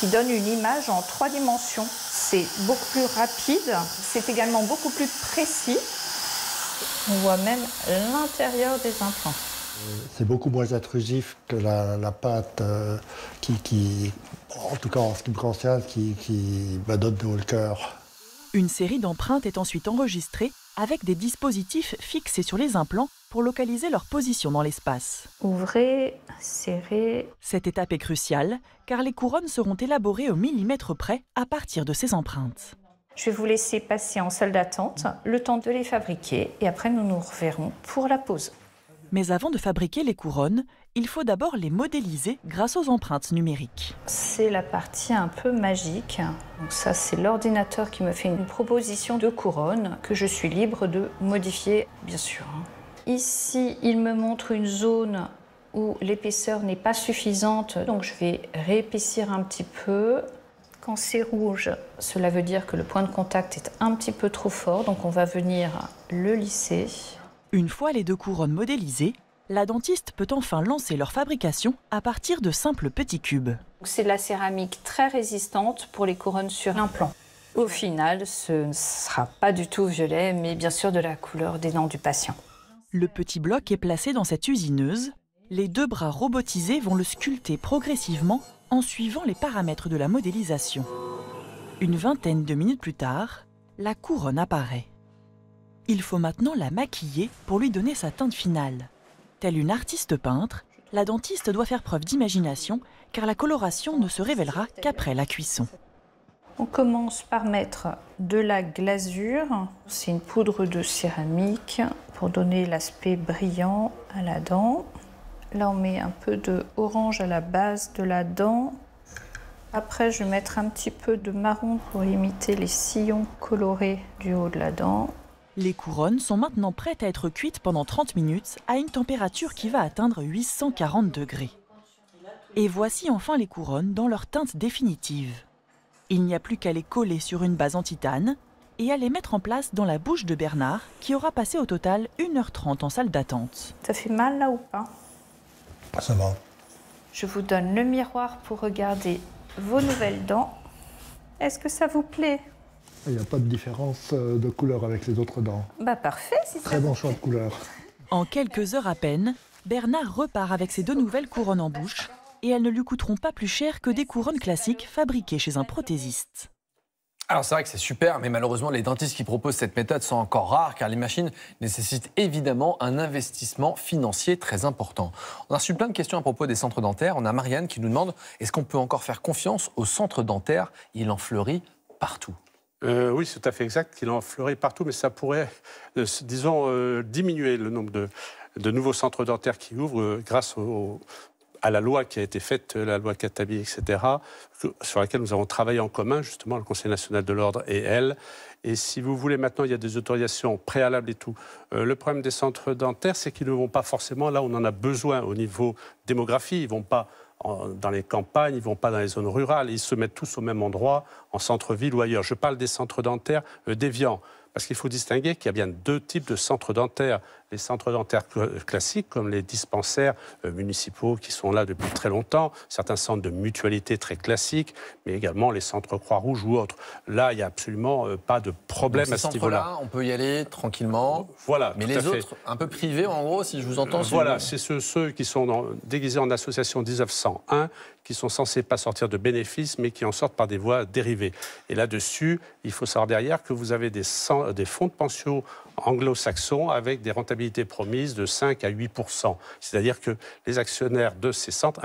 qui donne une image en trois dimensions. C'est beaucoup plus rapide, c'est également beaucoup plus précis. On voit même l'intérieur des empreintes. C'est beaucoup moins intrusif que la, pâte euh, qui, en tout cas en ce qui me concerne, qui, donne de haut le cœur. Une série d'empreintes est ensuite enregistrée avec des dispositifs fixés sur les implants pour localiser leur position dans l'espace. Ouvrez, serrez. Cette étape est cruciale car les couronnes seront élaborées au millimètre près à partir de ces empreintes. Je vais vous laisser passer en salle d'attente le temps de les fabriquer et après nous nous reverrons pour la pause. Mais avant de fabriquer les couronnes, il faut d'abord les modéliser grâce aux empreintes numériques. C'est la partie un peu magique. ça, c'est l'ordinateur qui me fait une proposition de couronne que je suis libre de modifier, bien sûr. Hein. Ici, il me montre une zone où l'épaisseur n'est pas suffisante, donc je vais réépaissir un petit peu. Quand c'est rouge, cela veut dire que le point de contact est un petit peu trop fort, donc on va venir le lisser. Une fois les deux couronnes modélisées, la dentiste peut enfin lancer leur fabrication à partir de simples petits cubes. C'est de la céramique très résistante pour les couronnes sur plan. Au final, ce ne sera pas du tout violet, mais bien sûr de la couleur des dents du patient. Le petit bloc est placé dans cette usineuse. Les deux bras robotisés vont le sculpter progressivement en suivant les paramètres de la modélisation. Une vingtaine de minutes plus tard, la couronne apparaît. Il faut maintenant la maquiller pour lui donner sa teinte finale. Telle une artiste peintre, la dentiste doit faire preuve d'imagination car la coloration ne se révélera qu'après la cuisson. On commence par mettre de la glaçure, c'est une poudre de céramique pour donner l'aspect brillant à la dent. Là on met un peu de orange à la base de la dent. Après je vais mettre un petit peu de marron pour imiter les sillons colorés du haut de la dent. Les couronnes sont maintenant prêtes à être cuites pendant 30 minutes à une température qui va atteindre 840 degrés. Et voici enfin les couronnes dans leur teinte définitive. Il n'y a plus qu'à les coller sur une base en titane et à les mettre en place dans la bouche de Bernard qui aura passé au total 1h30 en salle d'attente. Ça fait mal là ou pas Ça va. Je vous donne le miroir pour regarder vos nouvelles dents. Est-ce que ça vous plaît il n'y a pas de différence euh, de couleur avec les autres dents. Bah parfait, ça. Très bon choix de couleur. En quelques heures à peine, Bernard repart avec ses deux nouvelles couronnes en bouche et elles ne lui coûteront pas plus cher que des couronnes classiques fabriquées chez un prothésiste. Alors c'est vrai que c'est super, mais malheureusement les dentistes qui proposent cette méthode sont encore rares car les machines nécessitent évidemment un investissement financier très important. On a reçu plein de questions à propos des centres dentaires. On a Marianne qui nous demande est-ce qu'on peut encore faire confiance aux centres dentaires Il en fleurit partout. Euh, oui, c'est tout à fait exact qu'il en fleurit partout, mais ça pourrait, euh, disons, euh, diminuer le nombre de, nouveaux centres dentaires qui ouvrent grâce à la loi qui a été faite, la loi Katabi, etc., sur laquelle nous avons travaillé en commun, justement, le Conseil national de l'ordre et elle. Et si vous voulez, maintenant, il y a des autorisations préalables et tout. le problème des centres dentaires, c'est qu'ils ne vont pas forcément là où on en a besoin au niveau démographie. Ils vont pas dans les campagnes, ils ne vont pas dans les zones rurales, ils se mettent tous au même endroit, en centre-ville ou ailleurs. Je parle des centres dentaires euh, déviants. Parce qu'il faut distinguer qu'il y a bien deux types de centres dentaires. Les centres dentaires classiques, comme les dispensaires euh, municipaux qui sont là depuis très longtemps, certains centres de mutualité très classiques, mais également les centres Croix-Rouge ou autres. Là, il n'y a absolument euh, pas de problème à ce niveau-là. On peut y aller tranquillement. Euh, voilà. Mais les autres, un peu privés, en gros, si je vous entends. Voilà, c'est ceux, qui sont déguisés en association 1901 qui sont censés pas sortir de bénéfices, mais qui en sortent par des voies dérivées. Et là-dessus, il faut savoir derrière que vous avez des, fonds de pension anglo-saxons avec des rentabilités promises de 5 à 8 C'est-à-dire que les actionnaires de ces centres,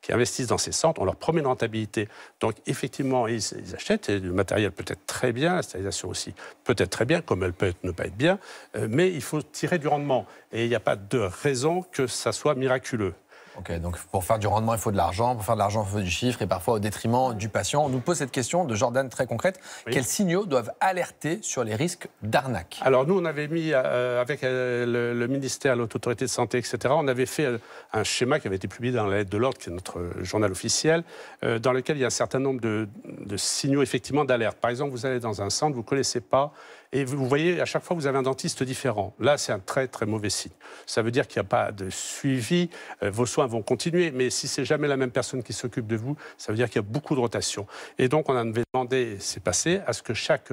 qui investissent dans ces centres, ont leur promet une rentabilité. Donc effectivement, ils, achètent du matériel peut être très bien, l'installation aussi peut être très bien, comme elle peut ne pas être bien, euh, mais il faut tirer du rendement. Et il n'y a pas de raison que ça soit miraculeux. — OK. donc pour faire du rendement, il faut de l'argent, pour faire de l'argent, il faut du chiffre, et parfois au détriment du patient. On nous pose cette question de Jordan très concrète. Quels signaux doivent alerter sur les risques d'arnaque Alors nous, on avait mis, euh, avec euh, le, ministère, l'autorité de santé, etc., on avait fait euh, un schéma qui avait été publié dans la lettre de l'ordre, qui est notre journal officiel, dans lequel il y a un certain nombre de, de signaux effectivement d'alerte. Par exemple, vous allez dans un centre, vous ne connaissez pas, et vous voyez, à chaque fois, vous avez un dentiste différent. Là, c'est un très, très mauvais signe. Ça veut dire qu'il n'y a pas de suivi. Euh, vos soins vont continuer, mais si c'est jamais la même personne qui s'occupe de vous, ça veut dire qu'il y a beaucoup de rotation. Et donc, on a demandé, c'est passé, à ce que chaque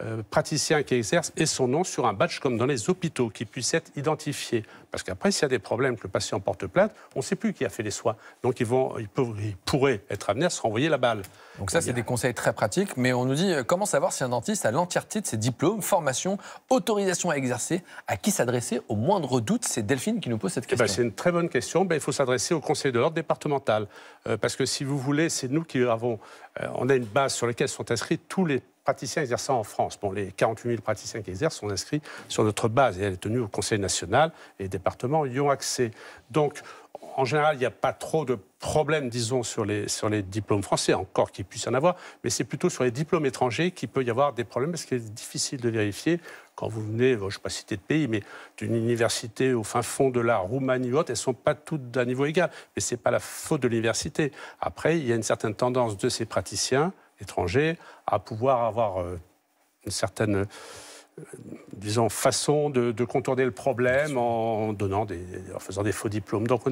euh, praticien qui exerce et son nom sur un badge comme dans les hôpitaux qui puisse être identifié. Parce qu'après, s'il y a des problèmes, que le patient porte plainte, on ne sait plus qui a fait les soins. Donc ils, vont, ils, pourraient être amenés à se renvoyer la balle. Donc ça, c'est des conseils très pratiques, mais on nous dit euh, comment savoir si un dentiste a l'entièreté de ses diplômes, formation, autorisation à exercer, à qui s'adresser au moindre doute C'est Delphine qui nous pose cette eh ben, question. c'est une très bonne question. Ben, il faut s'adresser au conseil de l'ordre départemental, euh, parce que si vous voulez, c'est nous qui avons, on a une base sur laquelle sont inscrits tous les praticiens exerçant en France. Bon, les 48 000 praticiens qui exercent sont inscrits sur notre base et elle est tenue au Conseil national et les départements y ont accès. Donc, en général, il n'y a pas trop de problèmes, disons, sur les, sur les diplômes français, encore qu'il puisse en avoir, mais c'est plutôt sur les diplômes étrangers qu'il peut y avoir des problèmes, parce qu'il est difficile de vérifier quand vous venez, je ne vais pas citer de pays, mais d'une université au fin fond de la Roumanie ou autre, elles ne sont pas toutes d'un niveau égal. Mais ce n'est pas la faute de l'université. Après, il y a une certaine tendance de ces praticiens étrangers à pouvoir avoir euh, une certaine euh, disons, façon de, contourner le problème en, donnant des, en faisant des faux diplômes. Donc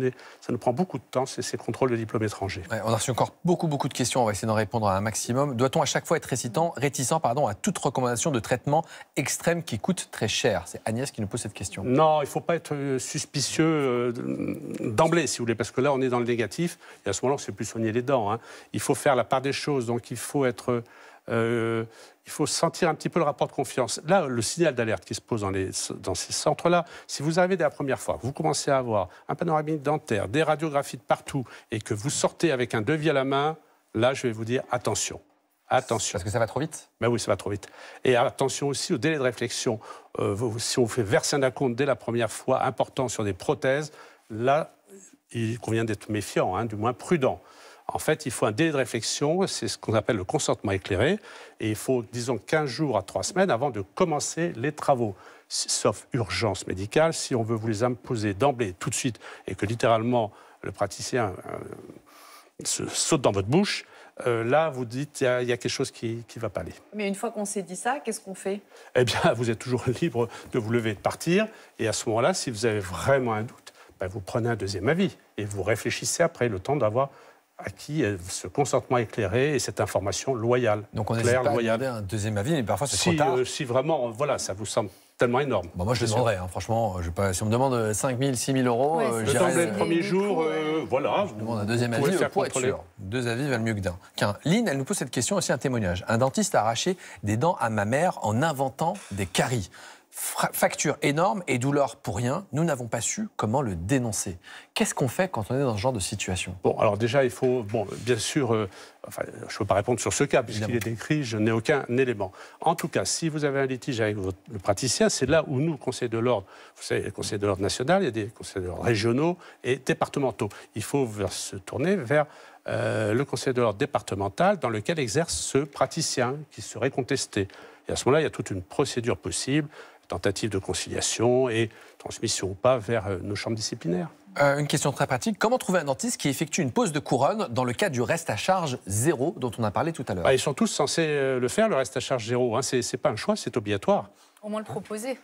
ça nous prend beaucoup de temps, ces, contrôles de diplômes étrangers. on a reçu encore beaucoup, beaucoup de questions, on va essayer d'en répondre à un maximum. Doit-on à chaque fois être récitant, réticent pardon, à toute recommandation de traitement extrême qui coûte très cher C'est Agnès qui nous pose cette question. Non, il ne faut pas être euh, suspicieux euh, d'emblée, si vous voulez, parce que là, on est dans le négatif, et à ce moment-là, on ne sait plus soigner les dents. Hein. Il faut faire la part des choses, donc il faut être euh, il faut sentir un petit peu le rapport de confiance. Là, le signal d'alerte qui se pose dans, ces centres-là, si vous arrivez dès la première fois, vous commencez à avoir un panoramique dentaire, des radiographies de partout, et que vous sortez avec un devis à la main, là, je vais vous dire attention. Attention. Parce que ça va trop vite Ben oui, ça va trop vite. Et attention aussi au délai de réflexion. Euh, si on fait verser un acompte dès la première fois important sur des prothèses, là, il convient d'être méfiant, hein, du moins prudent. En fait, il faut un délai de réflexion, c'est ce qu'on appelle le consentement éclairé, et il faut, disons, 15 jours à 3 semaines avant de commencer les travaux, sauf urgence médicale. Si on veut vous les imposer d'emblée, tout de suite, et que littéralement le praticien euh, se saute dans votre bouche, euh, là, vous dites, il y, a quelque chose qui ne va pas aller. Mais une fois qu'on s'est dit ça, qu'est-ce qu'on fait Eh bien, vous êtes toujours libre de vous lever et de partir. Et à ce moment-là, si vous avez vraiment un doute, ben, vous prenez un deuxième avis et vous réfléchissez après le temps d'avoir à qui euh, ce consentement éclairé et cette information loyale. Donc on n'hésite pas loyale. un deuxième avis, mais parfois c'est si, trop tard. Euh, si vraiment, euh, voilà, ça vous semble tellement énorme. moi, je le demanderais. Hein. franchement, je si on me demande 5 000, 6 000 euros, le, temps le premier jour, voilà. Je demande un deuxième avis pour être sûr. Deux avis valent mieux que d'un. Qu'un. Lynn, elle nous pose cette question aussi un témoignage. Un dentiste a arraché des dents à ma mère en inventant des caries facture énorme et douleur pour rien, nous n'avons pas su comment le dénoncer. Qu'est-ce qu'on fait quand on est dans ce genre de situation Bon, alors déjà, il faut, bon, bien sûr, euh, enfin, je ne peux pas répondre sur ce cas puisqu'il est décrit, je n'ai aucun élément. En tout cas, si vous avez un litige avec votre, le praticien, c'est là où nous, le Conseil de l'ordre, vous savez, le Conseil de l'ordre national, il y a des conseils de l'ordre régionaux et départementaux. Il faut se tourner vers euh, le Conseil de l'ordre départemental dans lequel exerce ce praticien qui serait contesté. Et à ce moment-là, il y a toute une procédure possible tentative de conciliation et transmission ou pas vers euh, nos chambres disciplinaires. Euh, une question très pratique. Comment trouver un dentiste qui effectue une pose de couronne dans le cas du reste à charge zéro dont on a parlé tout à l'heure bah, Ils sont tous censés euh, le faire, le reste à charge zéro. Hein. Ce n'est pas un choix, c'est obligatoire. Au moins le proposer.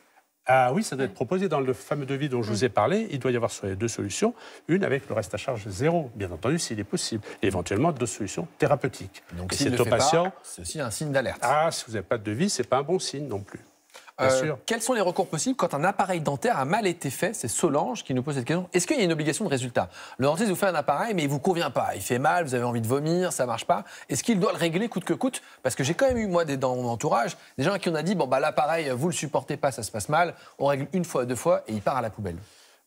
Ah oui, ça doit être proposé dans le fameux devis dont je vous ai parlé. Il doit y avoir deux solutions. Une avec le reste à charge zéro, bien entendu, s'il est possible. Et éventuellement, deux solutions thérapeutiques. Donc, si c'est au patient. C'est aussi un signe d'alerte. Ah, si vous n'avez pas de devis, ce n'est pas un bon signe non plus. Euh, quels sont les recours possibles quand un appareil dentaire a mal été fait C'est Solange qui nous pose cette question. Est-ce qu'il y a une obligation de résultat Le dentiste vous fait un appareil, mais il vous convient pas. Il fait mal, vous avez envie de vomir, ça marche pas. Est-ce qu'il doit le régler coûte que coûte Parce que j'ai quand même eu, moi, des, dans mon entourage, des gens à qui on a dit bon, bah, l'appareil, vous le supportez pas, ça se passe mal. On règle une fois, deux fois, et il part à la poubelle.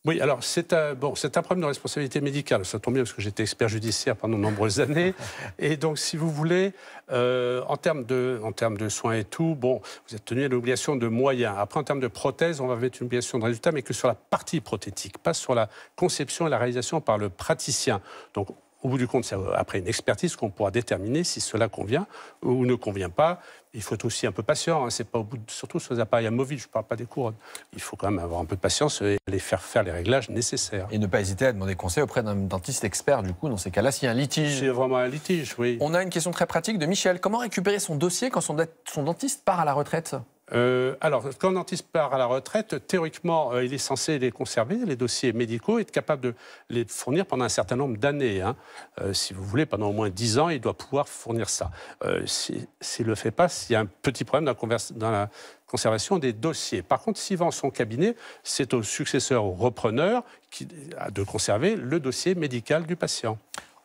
Oui, alors c'est un, bon, un problème de responsabilité médicale. Ça tombe bien parce que j'étais expert judiciaire pendant de nombreuses années. Et donc, si vous voulez, euh, en, termes de, en termes de soins et tout, bon, vous êtes tenu à l'obligation de moyens. Après, en termes de prothèse on va mettre une obligation de résultat, mais que sur la partie prothétique, pas sur la conception et la réalisation par le praticien. Donc, au bout du compte, c'est euh, après une expertise qu'on pourra déterminer si cela convient ou ne convient pas. Il faut aussi un peu patient, hein. c'est pas au bout de, surtout sur les appareils amovibles, je ne parle pas des couronnes. Il faut quand même avoir un peu de patience et les faire faire les réglages nécessaires. Et ne pas hésiter à demander conseil auprès d'un dentiste expert, du coup, dans ces cas-là, s'il y a un litige. C'est vraiment un litige, oui. On a une question très pratique de Michel. Comment récupérer son dossier quand son dentiste part à la retraite euh, alors, quand on part à la retraite, théoriquement, euh, il est censé les conserver, les dossiers médicaux, et être capable de les fournir pendant un certain nombre d'années. Hein. Euh, si vous voulez, pendant au moins 10 ans, il doit pouvoir fournir ça. S'il ne le fait pas, s'il y a un petit problème dans la, dans la conservation des dossiers. Par contre, s'il vend son cabinet, c'est au successeur, au repreneur, qui, de conserver le dossier médical du patient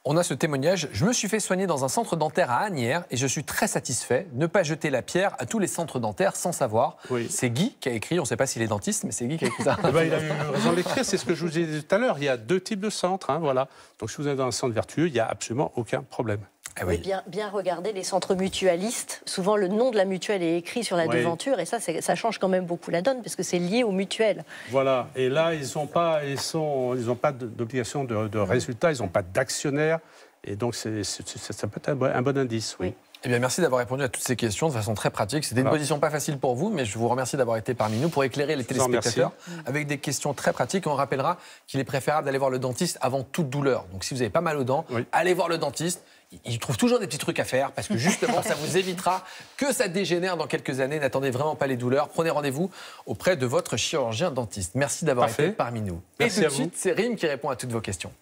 on a ce témoignage. Je me suis fait soigner dans un centre dentaire à Agnières et je suis très satisfait. Ne pas jeter la pierre à tous les centres dentaires sans savoir. C'est Guy qui a écrit, on ne sait pas s'il est dentiste, mais c'est Guy qui a écrit ça. Eh ben, il a eu raison d'écrire, c'est ce que je vous ai dit tout à l'heure. Il y a deux types de centres. Hein, voilà. Donc si vous êtes dans un centre vertueux, il n'y a absolument aucun problème. Ah bien, regarder les centres mutualistes. Souvent, le nom de la mutuelle est écrit sur la devanture, et ça, ça change quand même beaucoup la donne, parce que c'est lié aux mutuelles. Voilà, et là, ils n'ont pas, ils ils pas d'obligation de, résultat, ils n'ont pas d'actionnaire, et donc c'est, ça peut être un bon indice, oui. Eh bien, merci d'avoir répondu à toutes ces questions de façon très pratique. C'était une position pas facile pour vous, mais je vous remercie d'avoir été parmi nous pour éclairer les téléspectateurs avec des questions très pratiques. On rappellera qu'il est préférable d'aller voir le dentiste avant toute douleur. Donc, si vous avez pas mal aux dents, allez voir le dentiste il trouve toujours des petits trucs à faire parce que justement, ça vous évitera que ça dégénère dans quelques années. N'attendez vraiment pas les douleurs. Prenez rendez-vous auprès de votre chirurgien dentiste. Merci d'avoir été parmi nous. Et tout de suite, c'est Rim qui répond à toutes vos questions.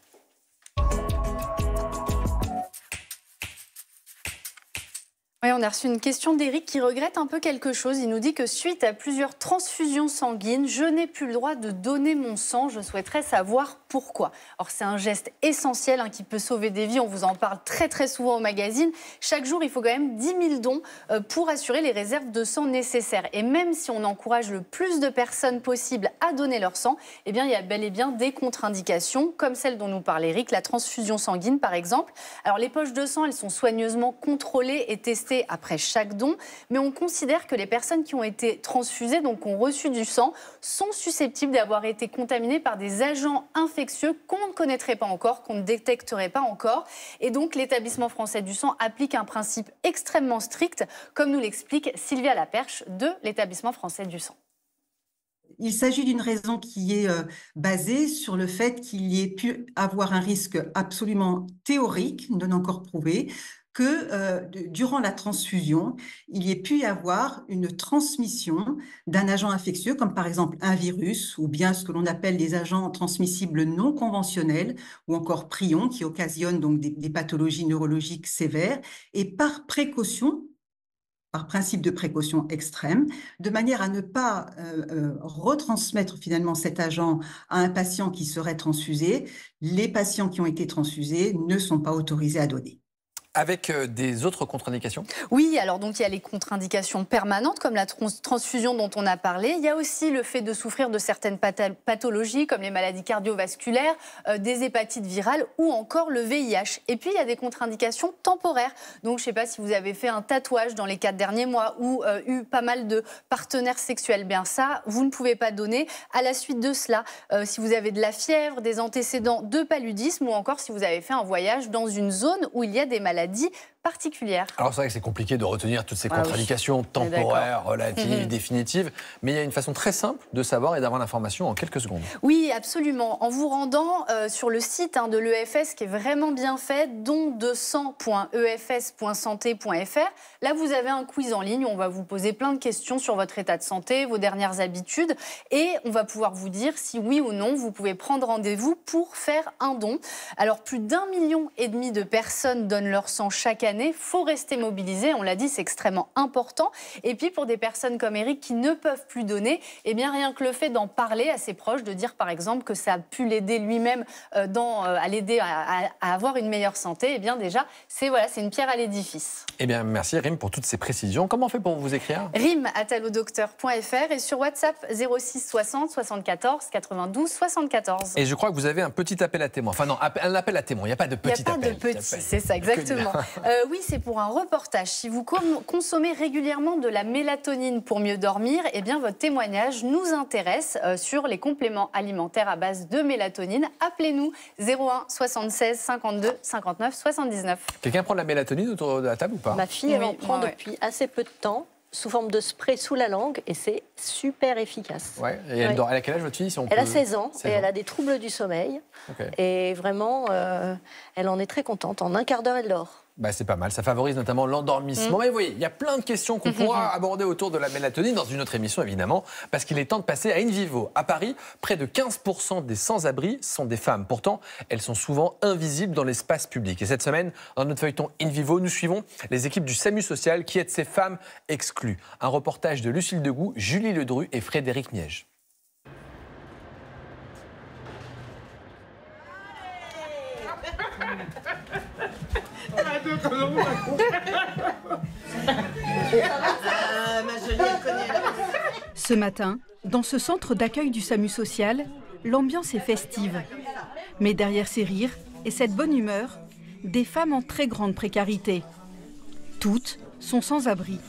on a reçu une question d'Éric qui regrette un peu quelque chose. Il nous dit que suite à plusieurs transfusions sanguines, je n'ai plus le droit de donner mon sang. Je souhaiterais savoir pourquoi. Or, c'est un geste essentiel hein, qui peut sauver des vies. On vous en parle très très souvent au magazine. Chaque jour, il faut quand même 10 000 dons euh, pour assurer les réserves de sang nécessaires. Et même si on encourage le plus de personnes possible à donner leur sang, eh bien, il y a bel et bien des contre-indications, comme celle dont nous parle Éric, la transfusion sanguine par exemple. Alors, les poches de sang, elles sont soigneusement contrôlées et testées après chaque don, mais on considère que les personnes qui ont été transfusées, donc ont reçu du sang, sont susceptibles d'avoir été contaminées par des agents infectieux qu'on ne connaîtrait pas encore, qu'on ne détecterait pas encore. Et donc l'établissement français du sang applique un principe extrêmement strict, comme nous l'explique Sylvia Laperche de l'établissement français du sang. Il s'agit d'une raison qui est euh, basée sur le fait qu'il y ait pu avoir un risque absolument théorique, non encore prouvé, que euh, durant la transfusion, il y ait pu y avoir une transmission d'un agent infectieux, comme par exemple un virus, ou bien ce que l'on appelle des agents transmissibles non conventionnels, ou encore prions, qui occasionnent donc des, pathologies neurologiques sévères, et par précaution, par principe de précaution extrême, de manière à ne pas euh, euh, retransmettre finalement cet agent à un patient qui serait transfusé. Les patients qui ont été transfusés ne sont pas autorisés à donner avec euh, des autres contre-indications Oui, alors donc il y a les contre-indications permanentes, comme la transfusion dont on a parlé. Il y a aussi le fait de souffrir de certaines pathologies, comme les maladies cardiovasculaires, euh, des hépatites virales ou encore le VIH. Et puis, il y a des contre-indications temporaires. Donc, je ne sais pas si vous avez fait un tatouage dans les quatre derniers mois ou euh, eu pas mal de partenaires sexuels. Bien, ça, vous ne pouvez pas donner. À la suite de cela, si vous avez de la fièvre, des antécédents de paludisme ou encore si vous avez fait un voyage dans une zone où il y a des maladies dit particulière. Alors c'est vrai que c'est compliqué de retenir toutes ces ah contradictions temporaires, mhm. relatives, définitives, mais il y a une façon très simple de savoir et d'avoir l'information en quelques secondes. Oui, absolument. En vous rendant euh, sur le site hein, de l'EFS qui est vraiment bien fait, don200.efs.santé.fr, e là vous avez un quiz en ligne, où on va vous poser plein de questions sur votre état de santé, vos dernières habitudes, et on va pouvoir vous dire si oui ou non vous pouvez prendre rendez-vous pour faire un don. Alors plus d'un million et demi de personnes donnent leur sang chaque année il faut rester mobilisé, on l'a dit, c'est extrêmement important. Et puis pour des personnes comme Eric qui ne peuvent plus donner, eh bien rien que le fait d'en parler à ses proches, de dire par exemple que ça a pu l'aider lui-même euh, euh, à l'aider à, avoir une meilleure santé, eh bien déjà, c'est voilà, c'est une pierre à l'édifice. Eh bien merci Rim pour toutes ces précisions. Comment on fait pour vous écrire Rim docteur.fr et sur WhatsApp 06 60 74 92 74. Et je crois que vous avez un petit appel à témoin. Enfin non, un appel à témoin. Il n'y a pas de petit appel. Il n'y a pas de petit, c'est ça exactement. Euh, oui, c'est pour un reportage. Si vous consommez régulièrement de la mélatonine pour mieux dormir, eh bien, votre témoignage nous intéresse euh, sur les compléments alimentaires à base de mélatonine. Appelez-nous 01 76 52 59 79. Quelqu'un prend de la mélatonine autour de la table ou pas Ma fille, elle en prend depuis assez peu de temps sous forme de spray sous la langue et c'est super efficace. Ouais. Et elle, dort, a quel âge votre fille si on Elle a 16 ans et elle a des troubles du sommeil. Et vraiment, euh, elle en est très contente. En un quart d'heure, elle dort. Bah, c'est pas mal, ça favorise notamment l'endormissement. Mm. Mais vous voyez, il y a plein de questions qu'on pourra aborder autour de la mélatonine dans une autre émission, évidemment, parce qu'il est temps de passer à Invivo. À Paris, près de 15% des sans-abri sont des femmes. Pourtant, elles sont souvent invisibles dans l'espace public. Et cette semaine, dans notre feuilleton Invivo, nous suivons les équipes du SAMU social qui aident ces femmes exclues. Un reportage de Lucille Degout, Julie Ledru et Frédéric Niège. Ce matin, dans ce centre d'accueil du SAMU social, l'ambiance est festive. Mais derrière ces rires et cette bonne humeur, des femmes en très grande précarité. Toutes sont sans abri.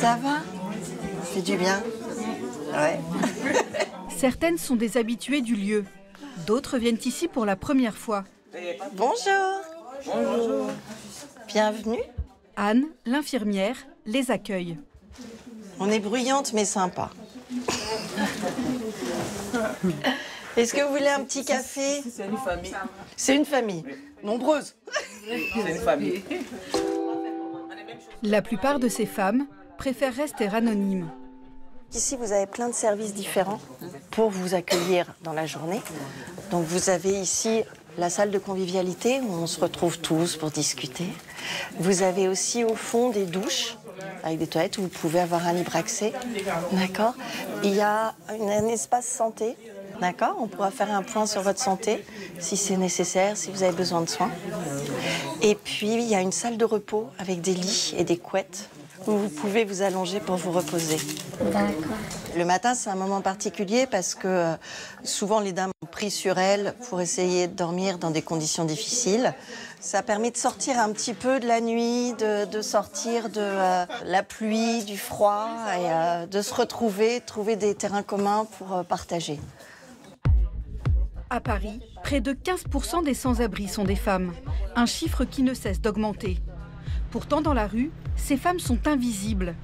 Ça va C'est du bien. Ouais. Certaines sont des habituées du lieu. D'autres viennent ici pour la première fois. Bonjour Bonjour. Bienvenue. Anne, l'infirmière, les accueille. On est bruyante mais sympa. Est-ce que vous voulez un petit café C'est une famille. C'est une famille. Nombreuse. C'est une famille. La plupart de ces femmes préfèrent rester anonymes. Ici, vous avez plein de services différents pour vous accueillir dans la journée. Donc, vous avez ici la salle de convivialité où on se retrouve tous pour discuter. Vous avez aussi au fond des douches avec des toilettes où vous pouvez avoir un libre accès. D'accord Il y a un espace santé. D'accord On pourra faire un point sur votre santé si c'est nécessaire, si vous avez besoin de soins. Et puis, il y a une salle de repos avec des lits et des couettes vous pouvez vous allonger pour vous reposer. Le matin, c'est un moment particulier parce que euh, souvent les dames ont pris sur elles pour essayer de dormir dans des conditions difficiles. Ça permet de sortir un petit peu de la nuit, de, sortir de euh, la pluie, du froid et euh, de se retrouver, trouver des terrains communs pour partager. À Paris, près de 15% des sans-abri sont des femmes, un chiffre qui ne cesse d'augmenter. Pourtant, dans la rue, ces femmes sont invisibles.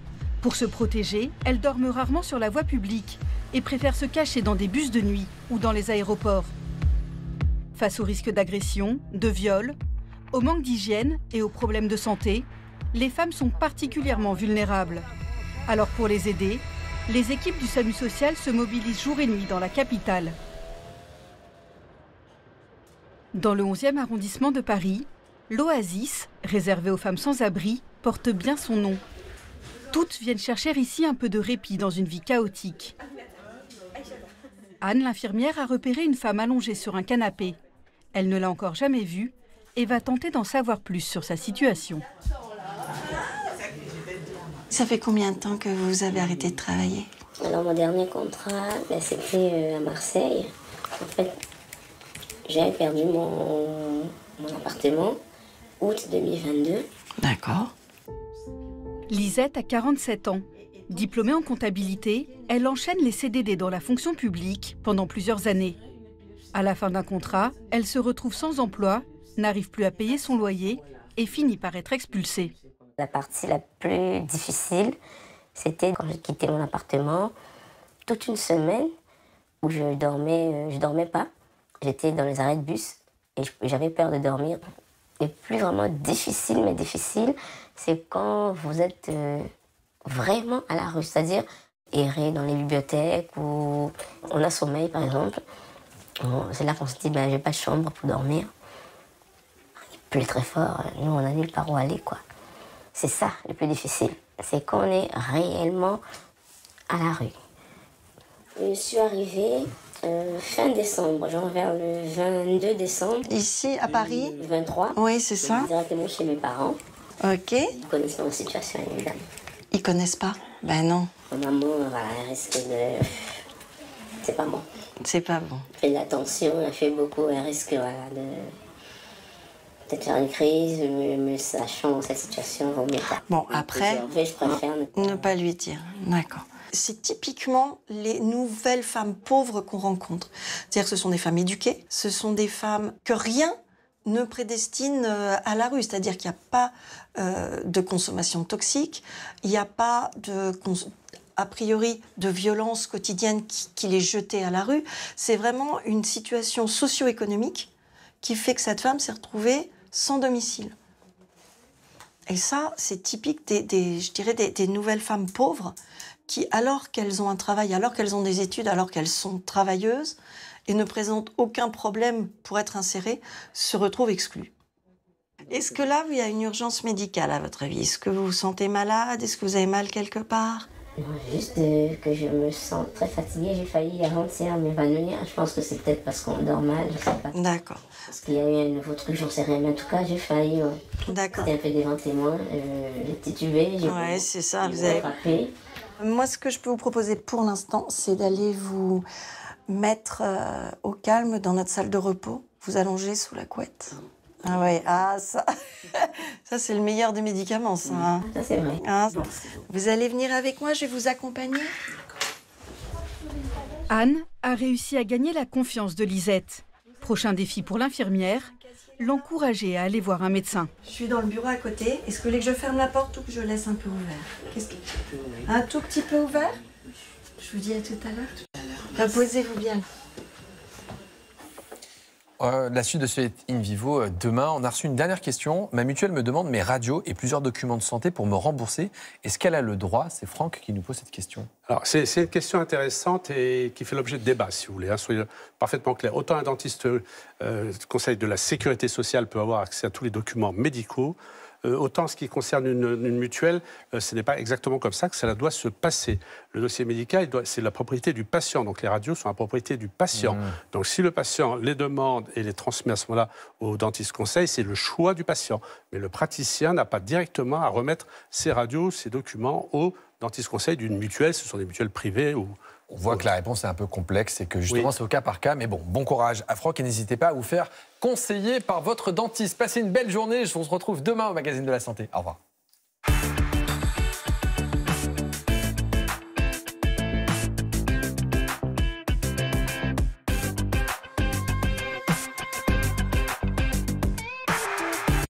Pour se protéger, elles dorment rarement sur la voie publique et préfèrent se cacher dans des bus de nuit ou dans les aéroports. Face au risque d'agression, de viol, au manque d'hygiène et aux problèmes de santé, les femmes sont particulièrement vulnérables. Alors pour les aider, les équipes du SAMU social se mobilisent jour et nuit dans la capitale. Dans le 11e arrondissement de Paris, l'oasis, réservée aux femmes sans abri, porte bien son nom. Toutes viennent chercher ici un peu de répit dans une vie chaotique. Anne, l'infirmière, a repéré une femme allongée sur un canapé. Elle ne l'a encore jamais vue et va tenter d'en savoir plus sur sa situation. Ça fait combien de temps que vous avez arrêté de travailler Alors mon dernier contrat, ben, c'était euh, à Marseille. En fait, j'avais perdu mon appartement août 2022. D'accord. Lisette a 47 ans. Diplômée en comptabilité, elle enchaîne les CDD dans la fonction publique pendant plusieurs années. À la fin d'un contrat, elle se retrouve sans emploi, n'arrive plus à payer son loyer et finit par être expulsée. La partie la plus difficile, c'était quand j'ai quitté mon appartement, toute une semaine où je dormais, euh, je dormais pas. J'étais dans les arrêts de bus et j'avais peur de dormir plus vraiment difficile, mais difficile, c'est quand vous êtes euh, vraiment à la rue, c'est-à-dire errer dans les bibliothèques ou on a sommeil par exemple. c'est là qu'on se dit, ben, j'ai pas de chambre pour dormir. Il pleut très fort, nous on a nulle part où aller quoi. C'est ça le plus difficile, c'est qu'on est réellement à la rue. Je suis arrivée euh, fin décembre, genre vers le 22 décembre. Ici, à Paris 23. Oui, c'est ça. Directement chez mes parents. Ok. Ils connaissent pas ma situation évidemment. »« Ils connaissent pas Ben non. Ma maman, elle risque de. C'est pas bon. C'est pas bon. Elle fait de l'attention, elle fait beaucoup, elle risque de peut-être faire une crise, mais, sachant sa situation, vaut mieux pas. Bon, après. je préfère ne pas lui dire. D'accord c'est typiquement les nouvelles femmes pauvres qu'on rencontre. C'est-à-dire que ce sont des femmes éduquées, ce sont des femmes que rien ne prédestine euh, à la rue, c'est-à-dire qu'il n'y a pas euh, de consommation toxique, il n'y a pas de a priori de violence quotidienne qui, les jetait à la rue. C'est vraiment une situation socio-économique qui fait que cette femme s'est retrouvée sans domicile. Et ça, c'est typique je des nouvelles femmes pauvres qui, alors qu'elles ont un travail, alors qu'elles ont des études, alors qu'elles sont travailleuses et ne présentent aucun problème pour être insérées, se retrouvent exclues. Est-ce que là, il y a une urgence médicale, à votre avis Est-ce que vous vous sentez malade Est-ce que vous avez mal quelque part Juste euh, que je me sens très fatiguée. J'ai failli avant-hier m'évanouir. Je pense que c'est peut-être parce qu'on dort mal, je sais pas. D'accord. Parce qu'il y a eu un nouveau truc, j'en sais rien. Mais en tout cas, j'ai failli. D'accord. C'était un peu devant témoin. Euh, j'ai j'ai j'ai Ouais, c'est ça. Vous avez... Frappé. Moi, ce que je peux vous proposer pour l'instant, c'est d'aller vous mettre euh, au calme dans notre salle de repos, vous allonger sous la couette. Ah ouais, ah ça, c'est le meilleur des médicaments, ça. Hein. Ça c'est vrai. Hein, vous allez venir avec moi, je vais vous accompagner. Anne a réussi à gagner la confiance de Lisette. Prochain défi pour l'infirmière, l'encourager à aller voir un médecin. Je suis dans le bureau à côté. Est-ce que vous voulez que je ferme la porte ou que je laisse un peu ouvert Qu'est-ce Un tout petit peu ouvert Je vous dis à tout à l'heure. Reposez-vous bah, bien. Euh, la suite de ce In Vivo euh, demain. On a reçu une dernière question. Ma mutuelle me demande mes radios et plusieurs documents de santé pour me rembourser. Est-ce qu'elle a le droit C'est Franck qui nous pose cette question. c'est une question intéressante et qui fait l'objet de débats, si vous voulez. Hein. soyez parfaitement clair. Autant un dentiste euh, conseil de la sécurité sociale peut avoir accès à tous les documents médicaux, euh, autant ce qui concerne une, mutuelle, euh, ce n'est pas exactement comme ça que cela doit se passer. Le dossier médical, c'est la propriété du patient. Donc les radios sont la propriété du patient. Mmh. Donc si le patient les demande et les transmet à ce moment-là au dentiste conseil, c'est le choix du patient. Mais le praticien n'a pas directement à remettre ses radios, ses documents au dentiste conseil d'une mutuelle. Ce sont des mutuelles privées ou, on voit que la réponse est un peu complexe et que justement c'est au cas par cas. Mais bon, bon courage à Franck et n'hésitez pas à vous faire conseiller par votre dentiste. Passez une belle journée. On se retrouve demain au Magazine de la Santé. Au revoir.